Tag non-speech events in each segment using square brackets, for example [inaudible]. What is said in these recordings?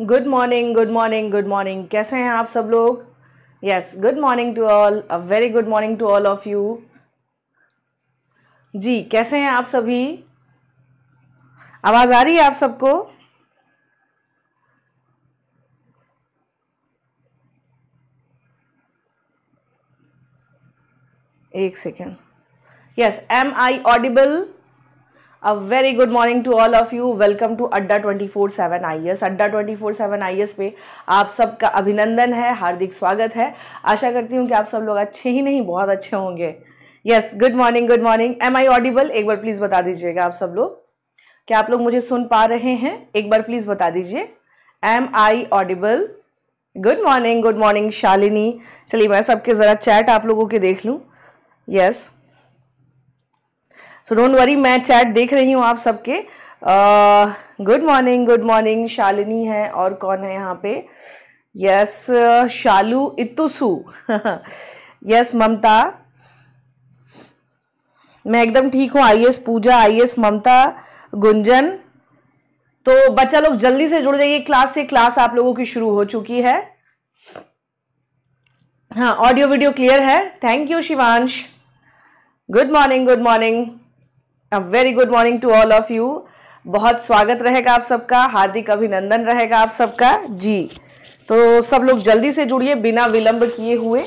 Good morning good morning good morning कैसे हैं आप सब लोग yes good morning to all a very good morning to all of you ji कैसे हैं आप सभी आवाज़ आ रही है आप सबको एक second yes am I audible A very good morning to all of you. Welcome to अड्डा 24/7 आईएएस अड्डा 24/7 आईएएस पे आप सबका अभिनंदन है हार्दिक स्वागत है आशा करती हूँ कि आप सब लोग अच्छे ही नहीं बहुत अच्छे होंगे yes good morning good morning am I audible एक बार प्लीज़ बता दीजिएगा आप सब लोग क्या आप लोग मुझे सुन पा रहे हैं एक बार प्लीज़ बता दीजिए am I audible good morning good morning Shalini चलिए मैं सबके ज़रा चैट आप लोगों के देख लूँ yes yes. So don't worry मैं चैट देख रही हूँ आप सबके good morning good morning Shalini है और कौन है यहाँ पे यस शालू इतुसु यस ममता मैं एकदम ठीक हूँ आई एस पूजा आई एस ममता गुंजन तो बच्चा लोग जल्दी से जुड़ जाइए क्लास से क्लास आप लोगों की शुरू हो चुकी है हाँ ऑडियो वीडियो क्लियर है thank you Shivansh good morning good morning a very good morning to all of you बहुत स्वागत रहेगा आप सबका हार्दिक अभिनंदन रहेगा आप सबका जी तो सब लोग जल्दी से जुड़िए बिना विलंब किए हुए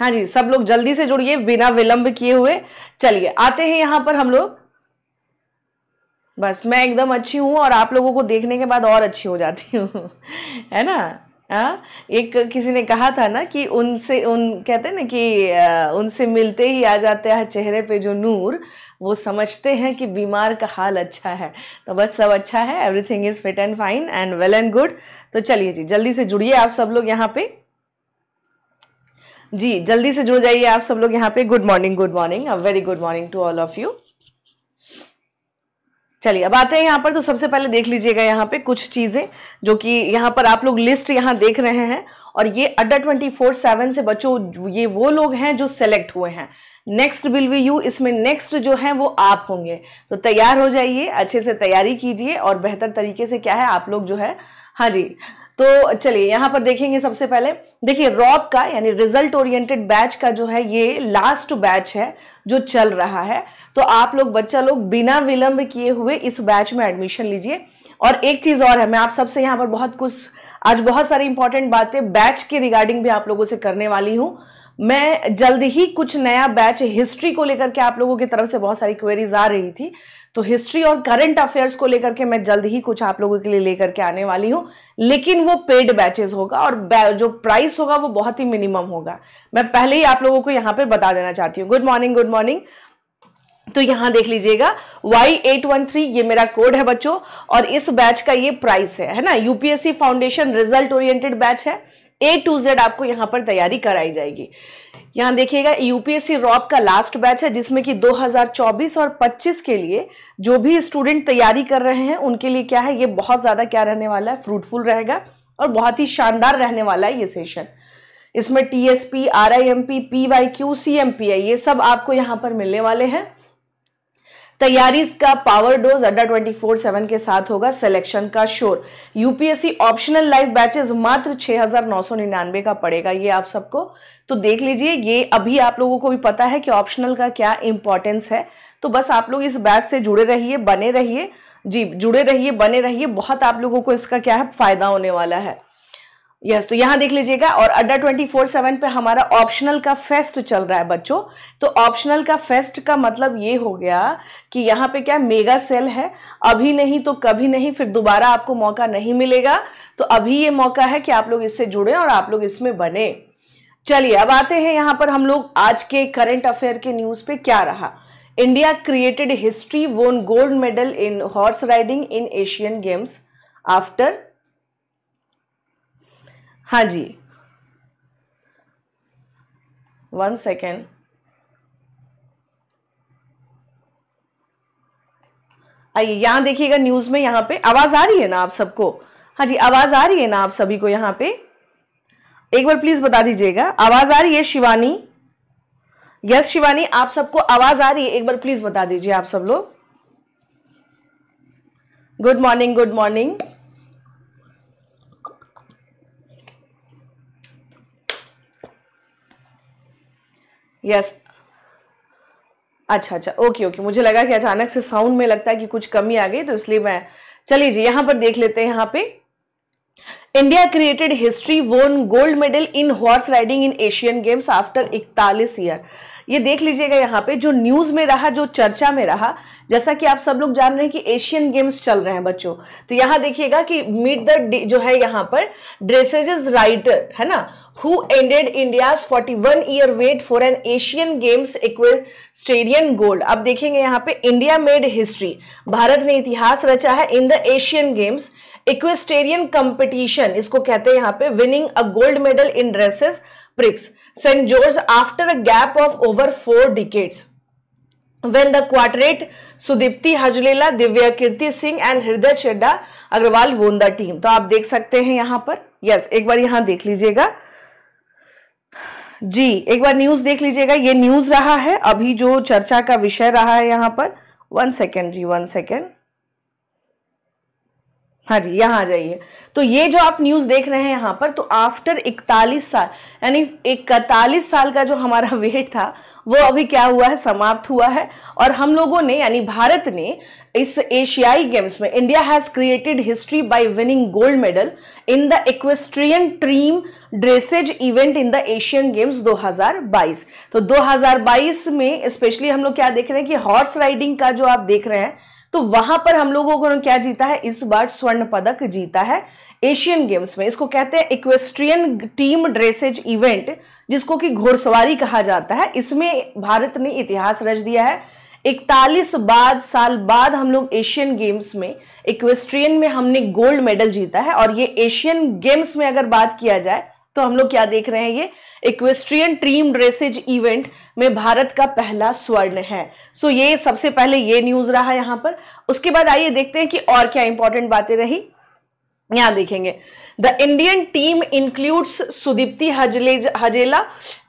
हाँ जी सब लोग जल्दी से जुड़िए बिना विलंब किए हुए चलिए आते हैं यहाँ पर हम लोग बस मैं एकदम अच्छी हूँ और आप लोगों को देखने के बाद और अच्छी हो जाती हूँ [laughs] है ना हाँ एक किसी ने कहा था ना कि उनसे उन कहते हैं ना कि उनसे मिलते ही आ जाते हैं चेहरे पे जो नूर वो समझते हैं कि बीमार का हाल अच्छा है तो बस सब अच्छा है everything is fit and fine and well and good तो चलिए जी जल्दी से जुड़िए आप सब लोग यहाँ पे जी जल्दी से जुड़ जाइए आप सब लोग यहाँ पे good morning good morning a very good morning to all of you चलिए अब आते हैं यहाँ पर तो सबसे पहले देख लीजिएगा यहाँ पे कुछ चीज़ें जो कि यहाँ पर आप लोग लिस्ट यहाँ देख रहे हैं और ये अड्डा ट्वेंटी फोर सेवन से बच्चों ये वो लोग हैं जो सेलेक्ट हुए हैं नेक्स्ट विल वी यू इसमें नेक्स्ट जो है वो आप होंगे तो तैयार हो जाइए अच्छे से तैयारी कीजिए और बेहतर तरीके से क्या है आप लोग जो है हाँ जी तो चलिए यहां पर देखेंगे सबसे पहले देखिए रॉप का यानी रिजल्ट ओरिएंटेड बैच का जो है ये लास्ट बैच है जो चल रहा है तो आप लोग बच्चा लोग बिना विलंब किए हुए इस बैच में एडमिशन लीजिए और एक चीज़ और है मैं आप सबसे यहां पर बहुत कुछ आज बहुत सारी इंपॉर्टेंट बातें बैच के रिगार्डिंग भी आप लोगों से करने वाली हूं मैं जल्द ही कुछ नया बैच हिस्ट्री को लेकर के आप लोगों की तरफ से बहुत सारी क्वेरीज आ रही थी तो हिस्ट्री और करंट अफेयर्स को लेकर के मैं जल्द ही कुछ आप लोगों के लिए लेकर के आने वाली हूं लेकिन वो पेड बैचेस होगा और जो प्राइस होगा वो बहुत ही मिनिमम होगा मैं पहले ही आप लोगों को यहां पर बता देना चाहती हूँ गुड मॉर्निंग गुड मॉर्निंग तो यहां देख लीजिएगा Y813 ये मेरा कोड है बच्चों और इस बैच का ये प्राइस है है ना UPSC foundation result oriented batch है ए टू जेड आपको यहाँ पर तैयारी कराई जाएगी यहाँ देखिएगा यूपीएससी रॉप का लास्ट बैच है जिसमें कि 2024 और 25 के लिए जो भी स्टूडेंट तैयारी कर रहे हैं उनके लिए क्या है ये बहुत ज़्यादा क्या रहने वाला है फ्रूटफुल रहेगा और बहुत ही शानदार रहने वाला है ये सेशन इसमें TSP R I M P P Y Q C M P I ये सब आपको यहाँ पर मिलने वाले हैं तैयारी का पावर डोज अड्डा 24/7 के साथ होगा सिलेक्शन का शोर यूपीएससी ऑप्शनल लाइफ बैचेस मात्र 6,999 का पड़ेगा ये आप सबको तो देख लीजिए ये अभी आप लोगों को भी पता है कि ऑप्शनल का क्या इंपॉर्टेंस है तो बस आप लोग इस बैच से जुड़े रहिए बने रहिए जी जुड़े रहिए बने रहिए बहुत आप लोगों को इसका क्या है फायदा होने वाला है यस तो यहाँ देख लीजिएगा और अड्डा ट्वेंटी फोर सेवन पे हमारा ऑप्शनल का फेस्ट चल रहा है बच्चों तो ऑप्शनल का फेस्ट का मतलब ये हो गया कि यहाँ पे क्या मेगा सेल है अभी नहीं तो कभी नहीं फिर दोबारा आपको मौका नहीं मिलेगा तो अभी ये मौका है कि आप लोग इससे जुड़े और आप लोग इसमें बने चलिए अब आते हैं यहाँ पर हम लोग आज के करंट अफेयर के न्यूज़ पे क्या रहा India created history won gold medal in horse riding in Asian games after हाँ जी वन सेकेंड आइए यहां देखिएगा न्यूज़ में यहां पे आवाज़ आ रही है ना आप सबको हाँ जी आवाज़ आ रही है ना आप सभी को यहां पे एक बार प्लीज़ बता दीजिएगा आवाज़ आ रही है शिवानी यस शिवानी आप सबको आवाज़ आ रही है एक बार प्लीज़ बता दीजिए आप सब लोग good morning good morning yes अच्छा अच्छा ओके ओके मुझे लगा कि अचानक से साउंड में लगता है कि कुछ कमी आ गई तो इसलिए मैं चलिए जी यहां पर देख लेते हैं यहां पे India created history won gold medal in horse riding in Asian games after इकतालीस ईयर ये देख लीजिएगा यहाँ पे जो न्यूज़ में रहा जो चर्चा में रहा जैसा कि आप सब लोग जान रहे हैं कि एशियन गेम्स चल रहे हैं बच्चों तो यहाँ देखिएगा कि मीट द जो है यहाँ पर ड्रेसेज राइटर है ना who ended India forty one year wait for an Asian games equestrian gold आप देखेंगे यहाँ पे इंडिया मेड हिस्ट्री भारत ने इतिहास रचा है in the Asian games equestrian competition इसको कहते हैं यहाँ पे winning a gold medal in dressage pricks st george after a gap of over 4 decades when the quartet Sudipti Hajela Divya Kirti Singh and Hriday Chadda Agarwal won the team तो आप देख सकते हैं यहां पर यस yes, एक बार यहां देख लीजिएगा जी एक बार न्यूज देख लीजिएगा ये न्यूज रहा है अभी जो चर्चा का विषय रहा है यहां पर one second ji one second हाँ जी यहाँ आ जाइए तो ये जो आप न्यूज़ देख रहे हैं यहाँ पर तो आफ्टर इकतालीस साल यानी इकतालीस साल का जो हमारा वेट [laughs] था वो अभी क्या हुआ है समाप्त हुआ है और हम लोगों ने यानी भारत ने इस एशियाई गेम्स में India has created history by winning gold medal in the equestrian team dressage event in the Asian games 2022 तो 2022 में स्पेशली हम लोग क्या देख रहे हैं कि हॉर्स राइडिंग का जो आप देख रहे हैं तो वहां पर हम लोगों को क्या जीता है इस बार स्वर्ण पदक जीता है एशियन गेम्स में इसको कहते हैं इक्वेस्ट्रियन टीम ड्रेसेज इवेंट जिसको कि घोड़सवारी कहा जाता है इसमें भारत ने इतिहास रच दिया है इकतालीस बाद साल बाद हम लोग एशियन गेम्स में इक्वेस्ट्रियन में हमने गोल्ड मेडल जीता है और ये एशियन गेम्स में अगर बात किया जाए तो हम लोग क्या देख रहे हैं ये इक्वेस्ट्रियन ट्रीम ड्रेसेज इवेंट में भारत का पहला स्वर्ण है सो ये सबसे पहले ये न्यूज रहा यहां पर उसके बाद आइए देखते हैं कि और क्या इंपॉर्टेंट बातें रही यहां देखेंगे the Indian team includes Sudipti Hajela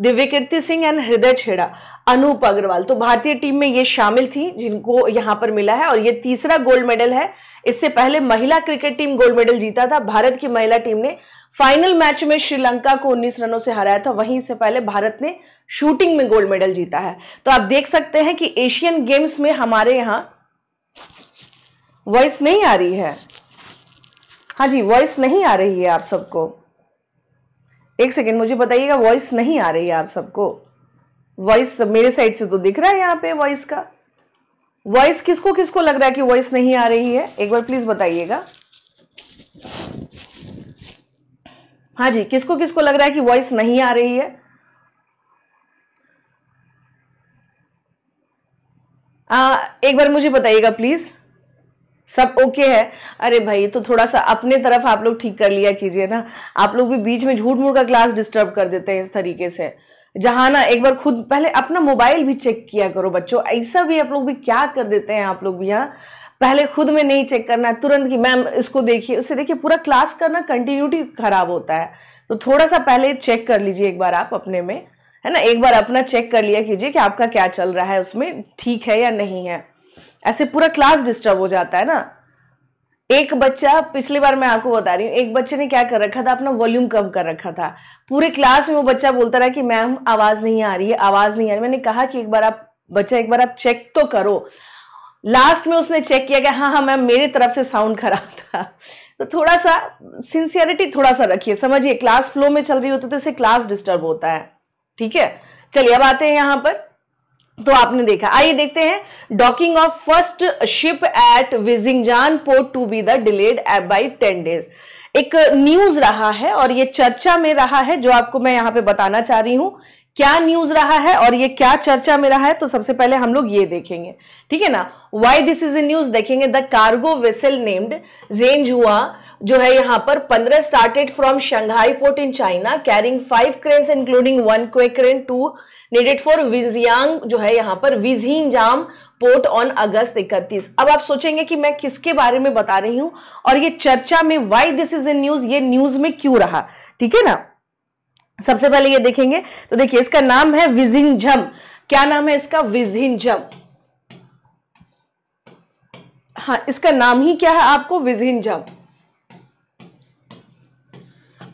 Divya Kirti Singh and हृदय छेड़ा अनूप अग्रवाल तो भारतीय टीम में ये शामिल थी जिनको यहां पर मिला है और ये तीसरा गोल्ड मेडल है इससे पहले महिला क्रिकेट टीम गोल्ड मेडल जीता था भारत की महिला टीम ने फाइनल मैच में श्रीलंका को 19 रनों से हराया था वहीं से पहले भारत ने शूटिंग में गोल्ड मेडल जीता है तो आप देख सकते हैं कि एशियन गेम्स में हमारे यहां वॉइस नहीं आ रही है हाँ जी वॉइस नहीं आ रही है आप सबको एक सेकेंड मुझे बताइएगा वॉइस नहीं आ रही है आप सबको वॉइस मेरे साइड से तो दिख रहा है यहाँ पे वॉइस का वॉइस किसको किसको लग रहा है कि वॉइस नहीं आ रही है एक बार प्लीज बताइएगा हाँ जी किसको किसको लग रहा है कि वॉइस नहीं आ रही है आ, एक बार मुझे बताइएगा प्लीज़ सब ओके है अरे भाई तो थोड़ा सा अपने तरफ आप लोग ठीक कर लिया कीजिए ना आप लोग भी बीच में झूठ मूठ का क्लास डिस्टर्ब कर देते हैं इस तरीके से जहाँ ना एक बार खुद पहले अपना मोबाइल भी चेक किया करो बच्चों ऐसा भी आप लोग भी क्या कर देते हैं आप लोग भी यहाँ पहले खुद में नहीं चेक करना है तुरंत कि मैम इसको देखिए उससे देखिए पूरा क्लास करना कंटिन्यूटी खराब होता है तो थोड़ा सा पहले चेक कर लीजिए एक बार आप अपने में है ना एक बार अपना चेक कर लिया कीजिए कि आपका क्या चल रहा है उसमें ठीक है या नहीं है ऐसे पूरा क्लास डिस्टर्ब हो जाता है ना एक बच्चा पिछली बार मैं आपको बता रही हूँ एक बच्चे ने क्या कर रखा था अपना वॉल्यूम कम कर रखा था पूरे क्लास में वो बच्चा बोलता रहा कि मैम आवाज़ नहीं आ रही है आवाज़ नहीं आ रही मैंने कहा कि एक बार आप बच्चा एक बार आप चेक तो करो लास्ट में उसने चेक किया कि हाँ हाँ मैम मेरी तरफ से साउंड खराब था तो थोड़ा सा सिंसियरिटी थोड़ा सा रखिए समझिए क्लास फ्लो में चल रही होती तो इससे क्लास डिस्टर्ब होता है ठीक है चलिए अब आते हैं यहां पर तो आपने देखा आइए देखते हैं docking of first ship at Vizhinjam port to be the delayed by ten days एक न्यूज रहा है और ये चर्चा में रहा है जो आपको मैं यहां पे बताना चाह रही हूं क्या न्यूज रहा है और ये क्या चर्चा में रहा है तो सबसे पहले हम लोग ये देखेंगे ठीक है ना why this is a news देखेंगे द कार्गो वेसल नेम्ड रेंज हुआ जो है यहाँ पर पंद्रह started from Shanghai port in China carrying five cranes including one quay crane to needed for Vizhinjam जो है यहाँ पर विजिंग जाम पोर्ट ऑन अगस्त इकतीस अब आप सोचेंगे कि मैं किसके बारे में बता रही हूं और ये चर्चा में why this is a news ये न्यूज में क्यों रहा ठीक है ना सबसे पहले ये देखेंगे तो देखिए इसका नाम है विजिंजम क्या नाम है इसका विजिंजम हाँ इसका नाम ही क्या है आपको विजिंजम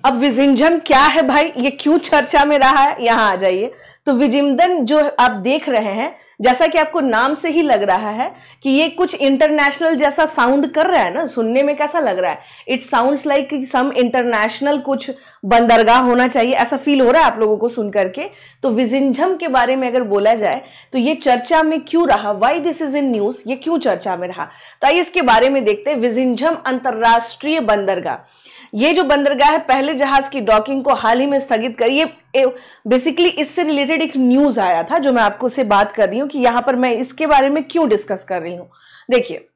अब विजिंजम क्या है भाई ये क्यों चर्चा में रहा है यहां आ जाइए तो विजिमदन जो आप देख रहे हैं जैसा कि आपको नाम से ही लग रहा है कि ये कुछ इंटरनेशनल जैसा साउंड कर रहा है ना सुनने में कैसा लग रहा है it sounds like some international कुछ बंदरगाह होना चाहिए ऐसा फील हो रहा है आप लोगों को सुन करके तो विजिंझम के बारे में अगर बोला जाए तो ये चर्चा में क्यों रहा why this is in news ये क्यों चर्चा में रहा तो आइए इसके बारे में देखते हैं विजिंझम अंतर्राष्ट्रीय बंदरगाह ये जो बंदरगाह है पहले जहाज की डॉकिंग को हाल ही में स्थगित कर ये बेसिकली इससे रिलेटेड एक न्यूज आया था जो मैं आपको से बात कर रही हूँ कि यहां पर मैं इसके बारे में क्यों डिस्कस कर रही हूं देखिए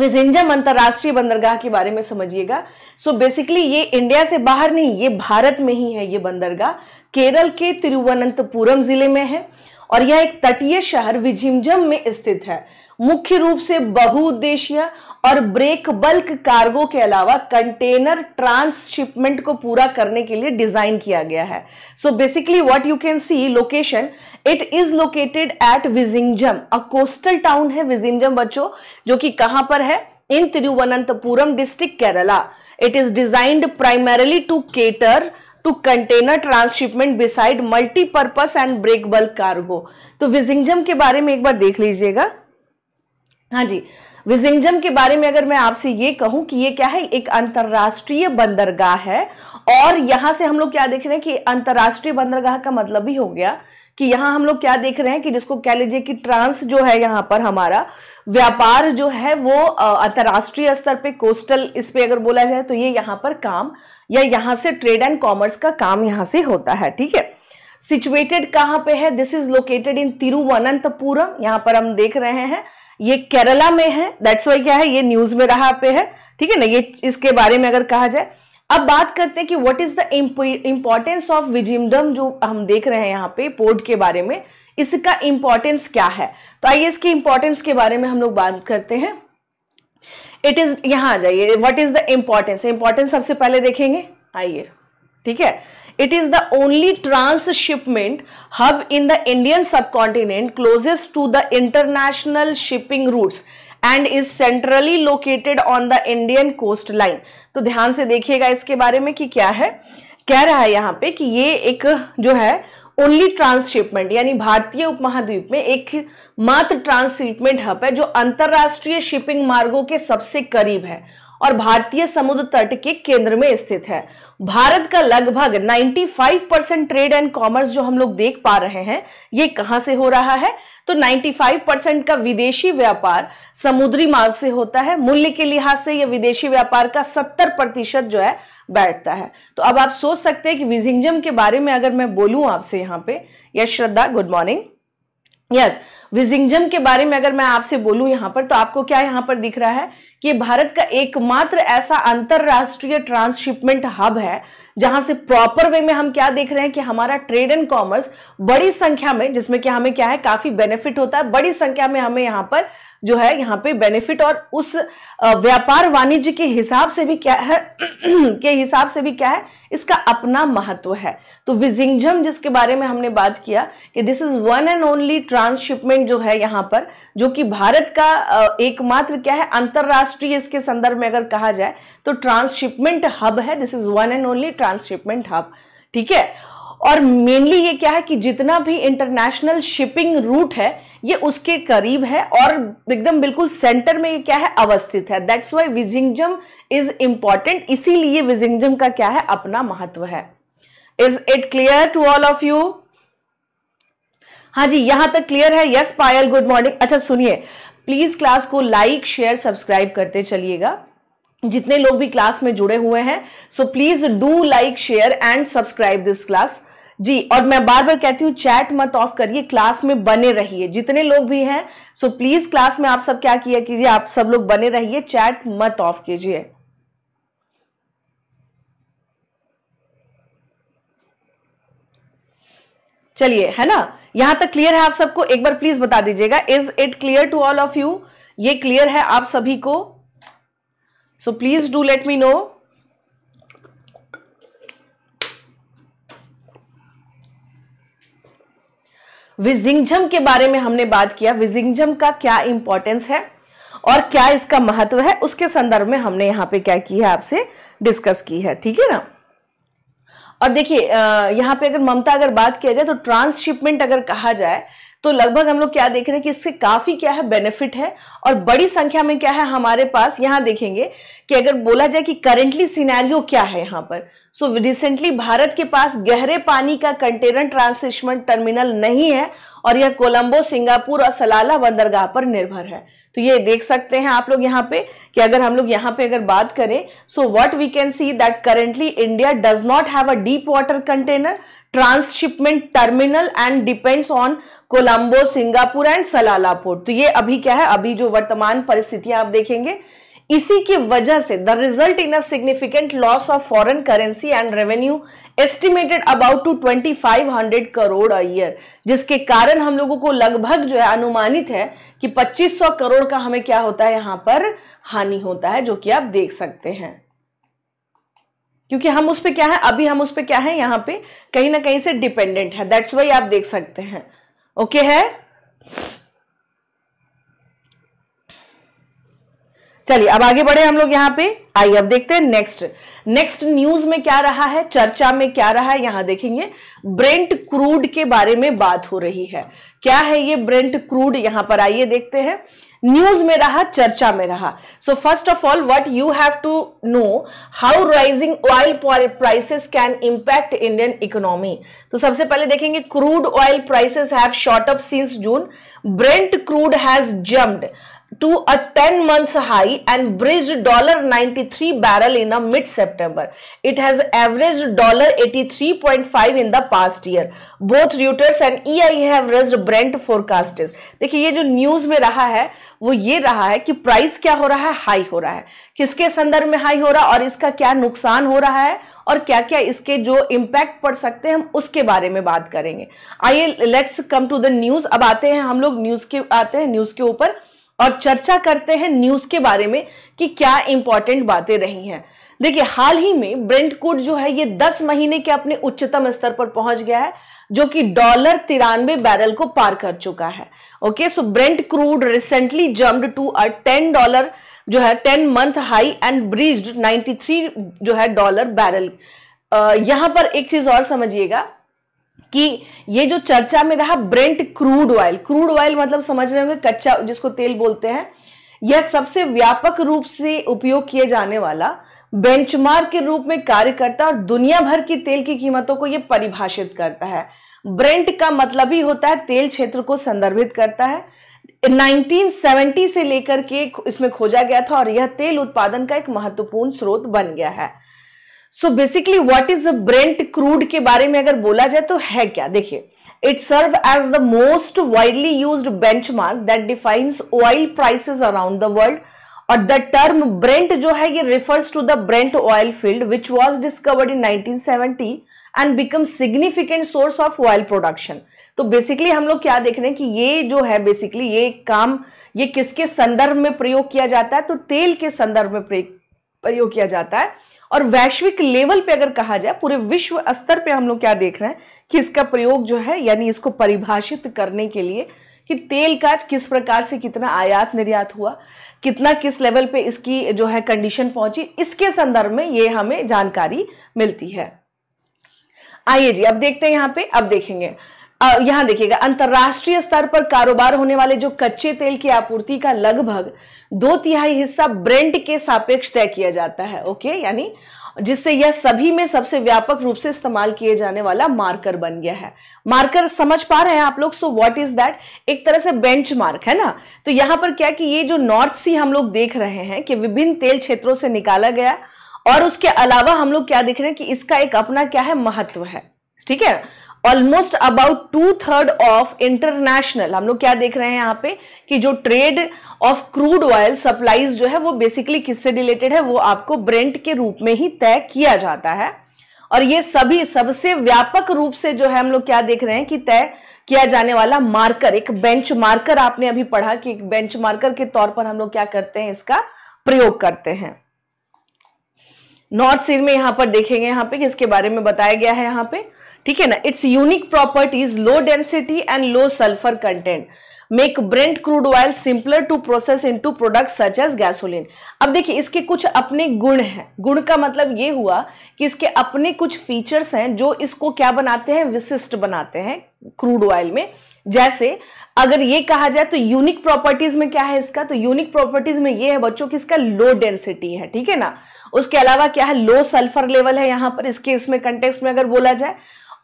विजिंजम अंतर्राष्ट्रीय बंदरगाह के बारे में समझिएगा सो so बेसिकली ये इंडिया से बाहर नहीं ये भारत में ही है ये बंदरगाह केरल के तिरुवनंतपुरम जिले में है और यह एक तटीय शहर विझिमझम में स्थित है मुख्य रूप से बहुउद्देशीय और ब्रेक बल्क कार्गो के अलावा कंटेनर ट्रांसशिपमेंट को पूरा करने के लिए डिजाइन किया गया है so basically what you can see location it is located at Vizhinjam a coastal town है विजिंगजम बच्चों जो कि कहां पर है in Thiruvananthapuram district Kerala it is designed primarily to cater to container transshipment beside multi-purpose and break bulk cargo तो विजिंगजम के बारे में एक बार देख लीजिएगा हाँ जी विजिंगजम के बारे में अगर मैं आपसे ये कहूं कि ये क्या है एक अंतर्राष्ट्रीय बंदरगाह है और यहां से हम लोग क्या देख रहे हैं कि अंतर्राष्ट्रीय बंदरगाह का मतलब भी हो गया कि यहां हम लोग क्या देख रहे हैं कि जिसको कह लीजिए कि ट्रांस जो है यहां पर हमारा व्यापार जो है वो अंतर्राष्ट्रीय स्तर पे कोस्टल इस पे अगर बोला जाए तो ये यहां पर काम या यहां से ट्रेड एंड कॉमर्स का काम यहां से होता है ठीक है सिचुएटेड कहाँ पे है this is located in Thiruvananthapuram यहां पर हम देख रहे हैं ये केरला में है दैट्स वाई क्या है ये न्यूज में रहा पे है ठीक है ना ये इसके बारे में अगर कहा जाए अब बात करते हैं कि what is the importance of Vizhinjam जो हम देख रहे हैं यहाँ पे पोर्ट के बारे में इसका इंपॉर्टेंस क्या है तो आइए इसके इंपॉर्टेंस के बारे में हम लोग बात करते हैं इट इज यहां आ जाइए what is the importance importance सबसे पहले देखेंगे आइए ठीक है it is the only transshipment hub in the Indian subcontinent closest to the international shipping route and is centrally located on the Indian coastline तो ध्यान से देखिएगा इसके बारे में कि क्या है कह रहा है यहां पे कि ये एक जो है ओनली ट्रांसशिपमेंट यानी भारतीय उपमहाद्वीप में एक मात्र ट्रांसशिपमेंट हब है जो अंतरराष्ट्रीय शिपिंग मार्गों के सबसे करीब है और भारतीय समुद्र तट के केंद्र में स्थित है भारत का लगभग 95 परसेंट ट्रेड एंड कॉमर्स जो हम लोग देख पा रहे हैं ये कहां से हो रहा है तो 95 परसेंट का विदेशी व्यापार समुद्री मार्ग से होता है मूल्य के लिहाज से यह विदेशी व्यापार का 70 प्रतिशत जो है बैठता है तो अब आप सोच सकते हैं कि विजिंगजम के बारे में अगर मैं बोलूं आपसे यहां पे Yash Shraddha good morning yes yes, Vizhinjam के बारे में अगर मैं आपसे बोलूं यहाँ पर तो आपको क्या यहाँ पर दिख रहा है कि भारत का एकमात्र ऐसा अंतरराष्ट्रीय ट्रांसशिपमेंट हब है जहां से प्रॉपर वे में हम क्या देख रहे हैं कि हमारा ट्रेड एंड कॉमर्स बड़ी संख्या में जिसमें कि हमें क्या है काफी बेनिफिट होता है बड़ी संख्या में हमें यहाँ पर जो है यहाँ पे बेनिफिट और उस व्यापार वाणिज्य के हिसाब से भी क्या है [clears throat] के हिसाब से भी क्या है इसका अपना महत्व है तो विजिंगजम जिसके बारे में हमने बात किया कि this is one and only transshipment government जो है यहाँ पर जो कि भारत का एकमात्र क्या है अंतरराष्ट्रीय इसके संदर्भ में अगर कहा जाए तो ट्रांसशिपमेंट हब है this is one and only transshipment hub ठीक है और मेनली ये क्या है कि जितना भी इंटरनेशनल शिपिंग रूट है ये उसके करीब है और एकदम बिल्कुल सेंटर में ये क्या है अवस्थित है that's why Vizhinjam is important इसीलिए विजिंगजम का क्या है अपना महत्व है is it clear to all of you हाँ जी यहां तक क्लियर है यस पायल गुड मॉर्निंग अच्छा सुनिए प्लीज क्लास को लाइक शेयर सब्सक्राइब करते चलिएगा जितने लोग भी क्लास में जुड़े हुए हैं so please do like share and subscribe this class जी और मैं बार बार कहती हूँ चैट मत ऑफ करिए क्लास में बने रहिए जितने लोग भी हैं सो प्लीज क्लास में आप सब क्या किया कीजिए आप सब लोग बने रहिए चैट मत ऑफ कीजिए चलिए है ना यहां तक क्लियर है आप सबको एक बार प्लीज बता दीजिएगा is it clear to all of you ये क्लियर है आप सभी को so please do let me know Vizhinjam के बारे में हमने बात किया विजिंगजम का क्या इंपॉर्टेंस है और क्या इसका महत्व है उसके संदर्भ में हमने यहां पे क्या की है आपसे डिस्कस की है ठीक है ना और देखिए यहाँ पे अगर ममता अगर बात किया जाए तो ट्रांसशिपमेंट अगर कहा जाए तो लगभग हम लोग क्या देख रहे हैं कि इससे काफ़ी क्या है बेनिफिट है और बड़ी संख्या में क्या है हमारे पास यहां देखेंगे कि अगर बोला जाए कि करेंटली सिनेरियो क्या है यहां पर सो so, रिसेंटली भारत के पास गहरे पानी का कंटेनर ट्रांसिशमेंट टर्मिनल नहीं है और यह कोलंबो सिंगापुर और सलाला बंदरगाह पर निर्भर है तो ये देख सकते हैं आप लोग यहाँ पे कि अगर हम लोग यहाँ पे अगर बात करें so what we can see that currently India does not have a deep water container transshipment terminal and depends on Colombo Singapore and Salalah port तो ये अभी क्या है अभी जो वर्तमान परिस्थितियां आप देखेंगे इसी की वजह से the result in a significant loss of foreign currency and revenue estimated about to 2500 crore a year जिसके कारण हम लोगों को लगभग जो है अनुमानित है कि 2500 करोड़ का हमें क्या होता है यहां पर हानि होता है जो कि आप देख सकते हैं क्योंकि हम उस पर क्या है अभी हम उस पर क्या है यहाँ पे कहीं ना कहीं से डिपेंडेंट है दैट्स वाई आप देख सकते हैं ओके okay है चलिए अब आगे बढ़े हम लोग यहाँ पे आइए अब देखते हैं नेक्स्ट नेक्स्ट न्यूज में क्या रहा है चर्चा में क्या रहा है यहां देखेंगे ब्रेंट क्रूड के बारे में बात हो रही है क्या है ये ब्रेंट क्रूड यहां पर आइए देखते हैं न्यूज में रहा चर्चा में रहा so first of all what you have to know how rising oil prices can impact Indian economy तो सबसे पहले देखेंगे crude oil prices have shot up since June brent crude has jumped to a 10 months high and bridged dollar $93 barrel in a mid-September. It has averaged dollar $83.5 in the past year. Both Reuters and EIA have raised Brent forecasts. dekhiye ye jo news mein raha hai wo ye raha hai ki price kya ho raha hai high ho raha hai kiske sandarbh mein high ho raha aur iska kya nuksan ho raha hai और क्या क्या इसके जो impact पड़ सकते हैं हम उसके बारे में बात करेंगे आइए let's come to the news अब आते हैं हम लोग न्यूज़ के आते हैं न्यूज़ के ऊपर और चर्चा करते हैं न्यूज के बारे में कि क्या इंपॉर्टेंट बातें रही हैं देखिए हाल ही में ब्रेंट कोड जो है ये 10 महीने के अपने उच्चतम स्तर पर पहुंच गया है जो कि डॉलर तिरानवे बैरल को पार कर चुका है okay so brent crude recently jump to a 10 dollar जो है 10 मंथ हाई एंड ब्रीज्ड 93 जो है डॉलर बैरल यहां पर एक चीज और समझिएगा कि ये जो चर्चा में रहा brent crude oil crude oil मतलब समझ रहे होंगे कच्चा जिसको तेल बोलते हैं यह सबसे व्यापक रूप से उपयोग किए जाने वाला बेंचमार्क के रूप में कार्य करता है और दुनिया भर की तेल की कीमतों को यह परिभाषित करता है ब्रेंट का मतलब ही होता है तेल क्षेत्र को संदर्भित करता है 1970 से लेकर के इसमें खोजा गया था और यह तेल उत्पादन का एक महत्वपूर्ण स्रोत बन गया है so basically what is brent crude के बारे में अगर बोला जाए तो है क्या देखिए it serve as the most widely use benchmark that defines oil prices around the world और द टर्म ब्रेंट जो है ये refers to the brent oil field which was discovered in nineteen and become significant source of oil production तो basically हम लोग क्या देख रहे हैं कि ये जो है बेसिकली ये काम ये किसके संदर्भ में प्रयोग किया जाता है तो तेल के संदर्भ में प्रयोग किया जाता है और वैश्विक लेवल पे अगर कहा जाए पूरे विश्व स्तर पे हम लोग क्या देख रहे हैं कि इसका प्रयोग जो है यानी इसको परिभाषित करने के लिए कि तेल का किस प्रकार से कितना आयात निर्यात हुआ कितना किस लेवल पे इसकी जो है कंडीशन पहुंची इसके संदर्भ में ये हमें जानकारी मिलती है आइए जी अब देखते हैं यहाँ पे अब देखेंगे यहां देखिएगा अंतर्राष्ट्रीय स्तर पर कारोबार होने वाले जो कच्चे तेल की आपूर्ति का लगभग दो तिहाई हिस्सा ब्रेंड के सापेक्ष तय किया जाता है ओके यानी जिससे यह सभी में सबसे व्यापक रूप से इस्तेमाल किए जाने वाला मार्कर बन गया है मार्कर समझ पा रहे हैं आप लोग सो व्हाट इज दैट एक तरह से बेंच मार्क है ना तो यहां पर क्या कि ये जो नॉर्थ सी हम लोग देख रहे हैं कि विभिन्न तेल क्षेत्रों से निकाला गया और उसके अलावा हम लोग क्या देख रहे हैं कि इसका एक अपना क्या है महत्व है ठीक है almost about two third of international हम लोग क्या देख रहे हैं यहाँ पे कि जो trade of crude oil supplies जो है वो बेसिकली किससे रिलेटेड है वो आपको ब्रेंट के रूप में ही तय किया जाता है और ये सभी सबसे व्यापक रूप से जो है हम लोग क्या देख रहे हैं कि तय किया जाने वाला मार्कर एक बेंच मार्कर आपने अभी पढ़ा कि एक बेंच मार्कर के तौर पर हम लोग क्या करते हैं इसका प्रयोग करते हैं नॉर्थ सीर में यहां पर देखेंगे यहां पे किसके बारे में बताया गया है यहां पे ठीक है ना its unique properties low density and low sulphur content make brent crude oil simpler to process into product such as gasoline अब देखिए इसके कुछ अपने गुण हैं गुण का मतलब ये हुआ कि इसके अपने कुछ फीचर्स हैं जो इसको क्या बनाते हैं विशिष्ट बनाते हैं क्रूड ऑयल में जैसे अगर ये कहा जाए तो यूनिक प्रॉपर्टीज में क्या है इसका तो यूनिक प्रॉपर्टीज में ये है बच्चों कि इसका लो डेंसिटी है ठीक है ना उसके अलावा क्या है लो सल्फर लेवल है यहाँ पर इसके इसमें कंटेक्स में अगर बोला जाए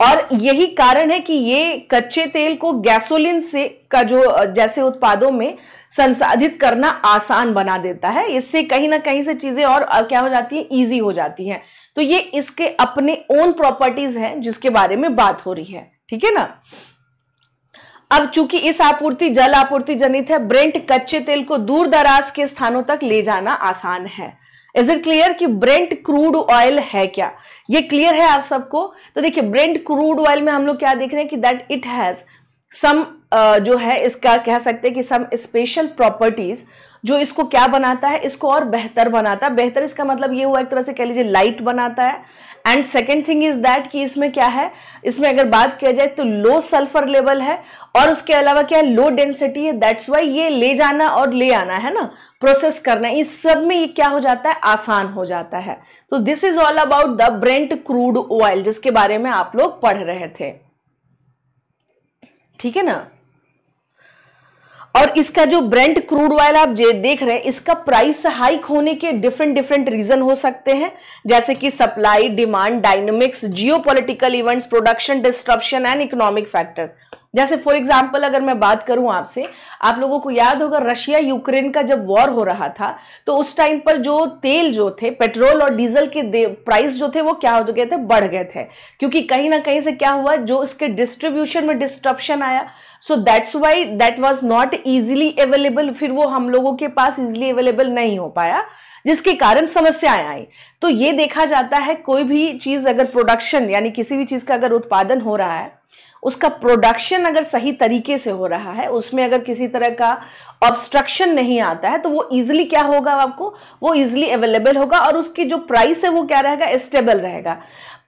और यही कारण है कि ये कच्चे तेल को गैसोलिन से का जो जैसे उत्पादों में संसाधित करना आसान बना देता है इससे कहीं ना कहीं से चीजें और क्या हो जाती है इजी हो जाती हैं तो ये इसके अपने ओन प्रॉपर्टीज हैं जिसके बारे में बात हो रही है ठीक है ना अब चूंकि इस आपूर्ति जल आपूर्ति जनित है ब्रेंट कच्चे तेल को दूर दराज के स्थानों तक ले जाना आसान है इज इट क्लियर कि ब्रेंट क्रूड ऑयल है क्या ये क्लियर है आप सबको तो देखिए ब्रेंट क्रूड ऑयल में हम लोग क्या देख रहे हैं कि दैट इट हैज सम जो है इसका कह सकते हैं कि सम स्पेशल प्रॉपर्टीज जो इसको क्या बनाता है इसको और बेहतर बनाता है बेहतर इसका मतलब ये हुआ एक तरह से कह लीजिए लाइट बनाता है and second thing is that कि इसमें क्या है इसमें अगर बात किया जाए तो लो सल्फर लेवल है और उसके अलावा क्या है लो डेंसिटी है दैट्स वाई ये ले जाना और ले आना है ना प्रोसेस करना इस सब में ये क्या हो जाता है आसान हो जाता है तो this is all about the brent crude oil जिसके बारे में आप लोग पढ़ रहे थे ठीक है ना और इसका जो ब्रेंट क्रूड ऑयल आप जे देख रहे हैं इसका प्राइस हाइक होने के डिफरेंट डिफरेंट रीजन हो सकते हैं जैसे कि supply demand dynamics geopolitical events production disruption and economic factors जैसे फॉर एग्जाम्पल अगर मैं बात करूं आपसे आप लोगों को याद होगा रशिया यूक्रेन का जब वॉर हो रहा था तो उस टाइम पर जो तेल जो थे पेट्रोल और डीजल के प्राइस जो थे वो क्या हो गए थे बढ़ गए थे क्योंकि कहीं ना कहीं से क्या हुआ जो उसके डिस्ट्रीब्यूशन में डिस्ट्रप्शन आया so that's why that was not easily available फिर वो हम लोगों के पास इजिली अवेलेबल नहीं हो पाया जिसके कारण समस्याएं आई तो ये देखा जाता है कोई भी चीज़ अगर प्रोडक्शन यानी किसी भी चीज़ का अगर उत्पादन हो रहा है उसका प्रोडक्शन अगर सही तरीके से हो रहा है उसमें अगर किसी तरह का ऑब्स्ट्रक्शन नहीं आता है तो वो इजिली क्या होगा आपको वो इजिली अवेलेबल होगा और उसकी जो प्राइस है वो क्या रहेगा स्टेबल रहेगा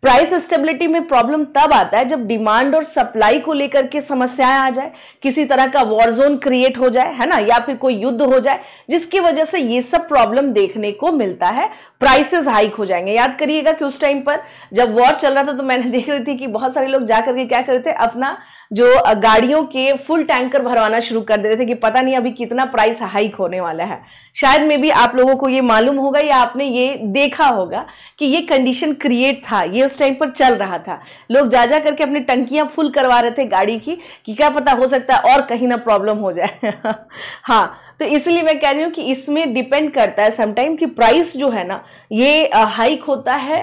प्राइस स्टेबिलिटी में प्रॉब्लम तब आता है जब डिमांड और सप्लाई को लेकर के समस्याएं आ जाए किसी तरह का वॉर जोन क्रिएट हो जाए है ना या फिर कोई युद्ध हो जाए जिसकी वजह से ये सब प्रॉब्लम देखने को मिलता है प्राइसेस हाइक हो जाएंगे याद करिएगा कि उस टाइम पर जब वॉर चल रहा था तो मैंने [laughs] देख रही थी कि बहुत सारे लोग जाकर के क्या करते थे अपना जो गाड़ियों के फुल टैंकर भरवाना शुरू कर दे रहे थे कि पता नहीं अभी कितना प्राइस हाइक होने वाला है शायद में भी आप लोगों को ये मालूम होगा या आपने ये देखा होगा कि ये कंडीशन क्रिएट था ये उस टाइम पर चल रहा था लोग जा जा करके अपनी टंकियां फुल करवा रहे थे गाड़ी की कि क्या पता हो सकता है और कहीं ना प्रॉब्लम हो जाए [laughs] हाँ तो इसलिए मैं कह रही हूँ कि इसमें डिपेंड करता है समटाइम कि प्राइस जो है ना ये हाइक होता है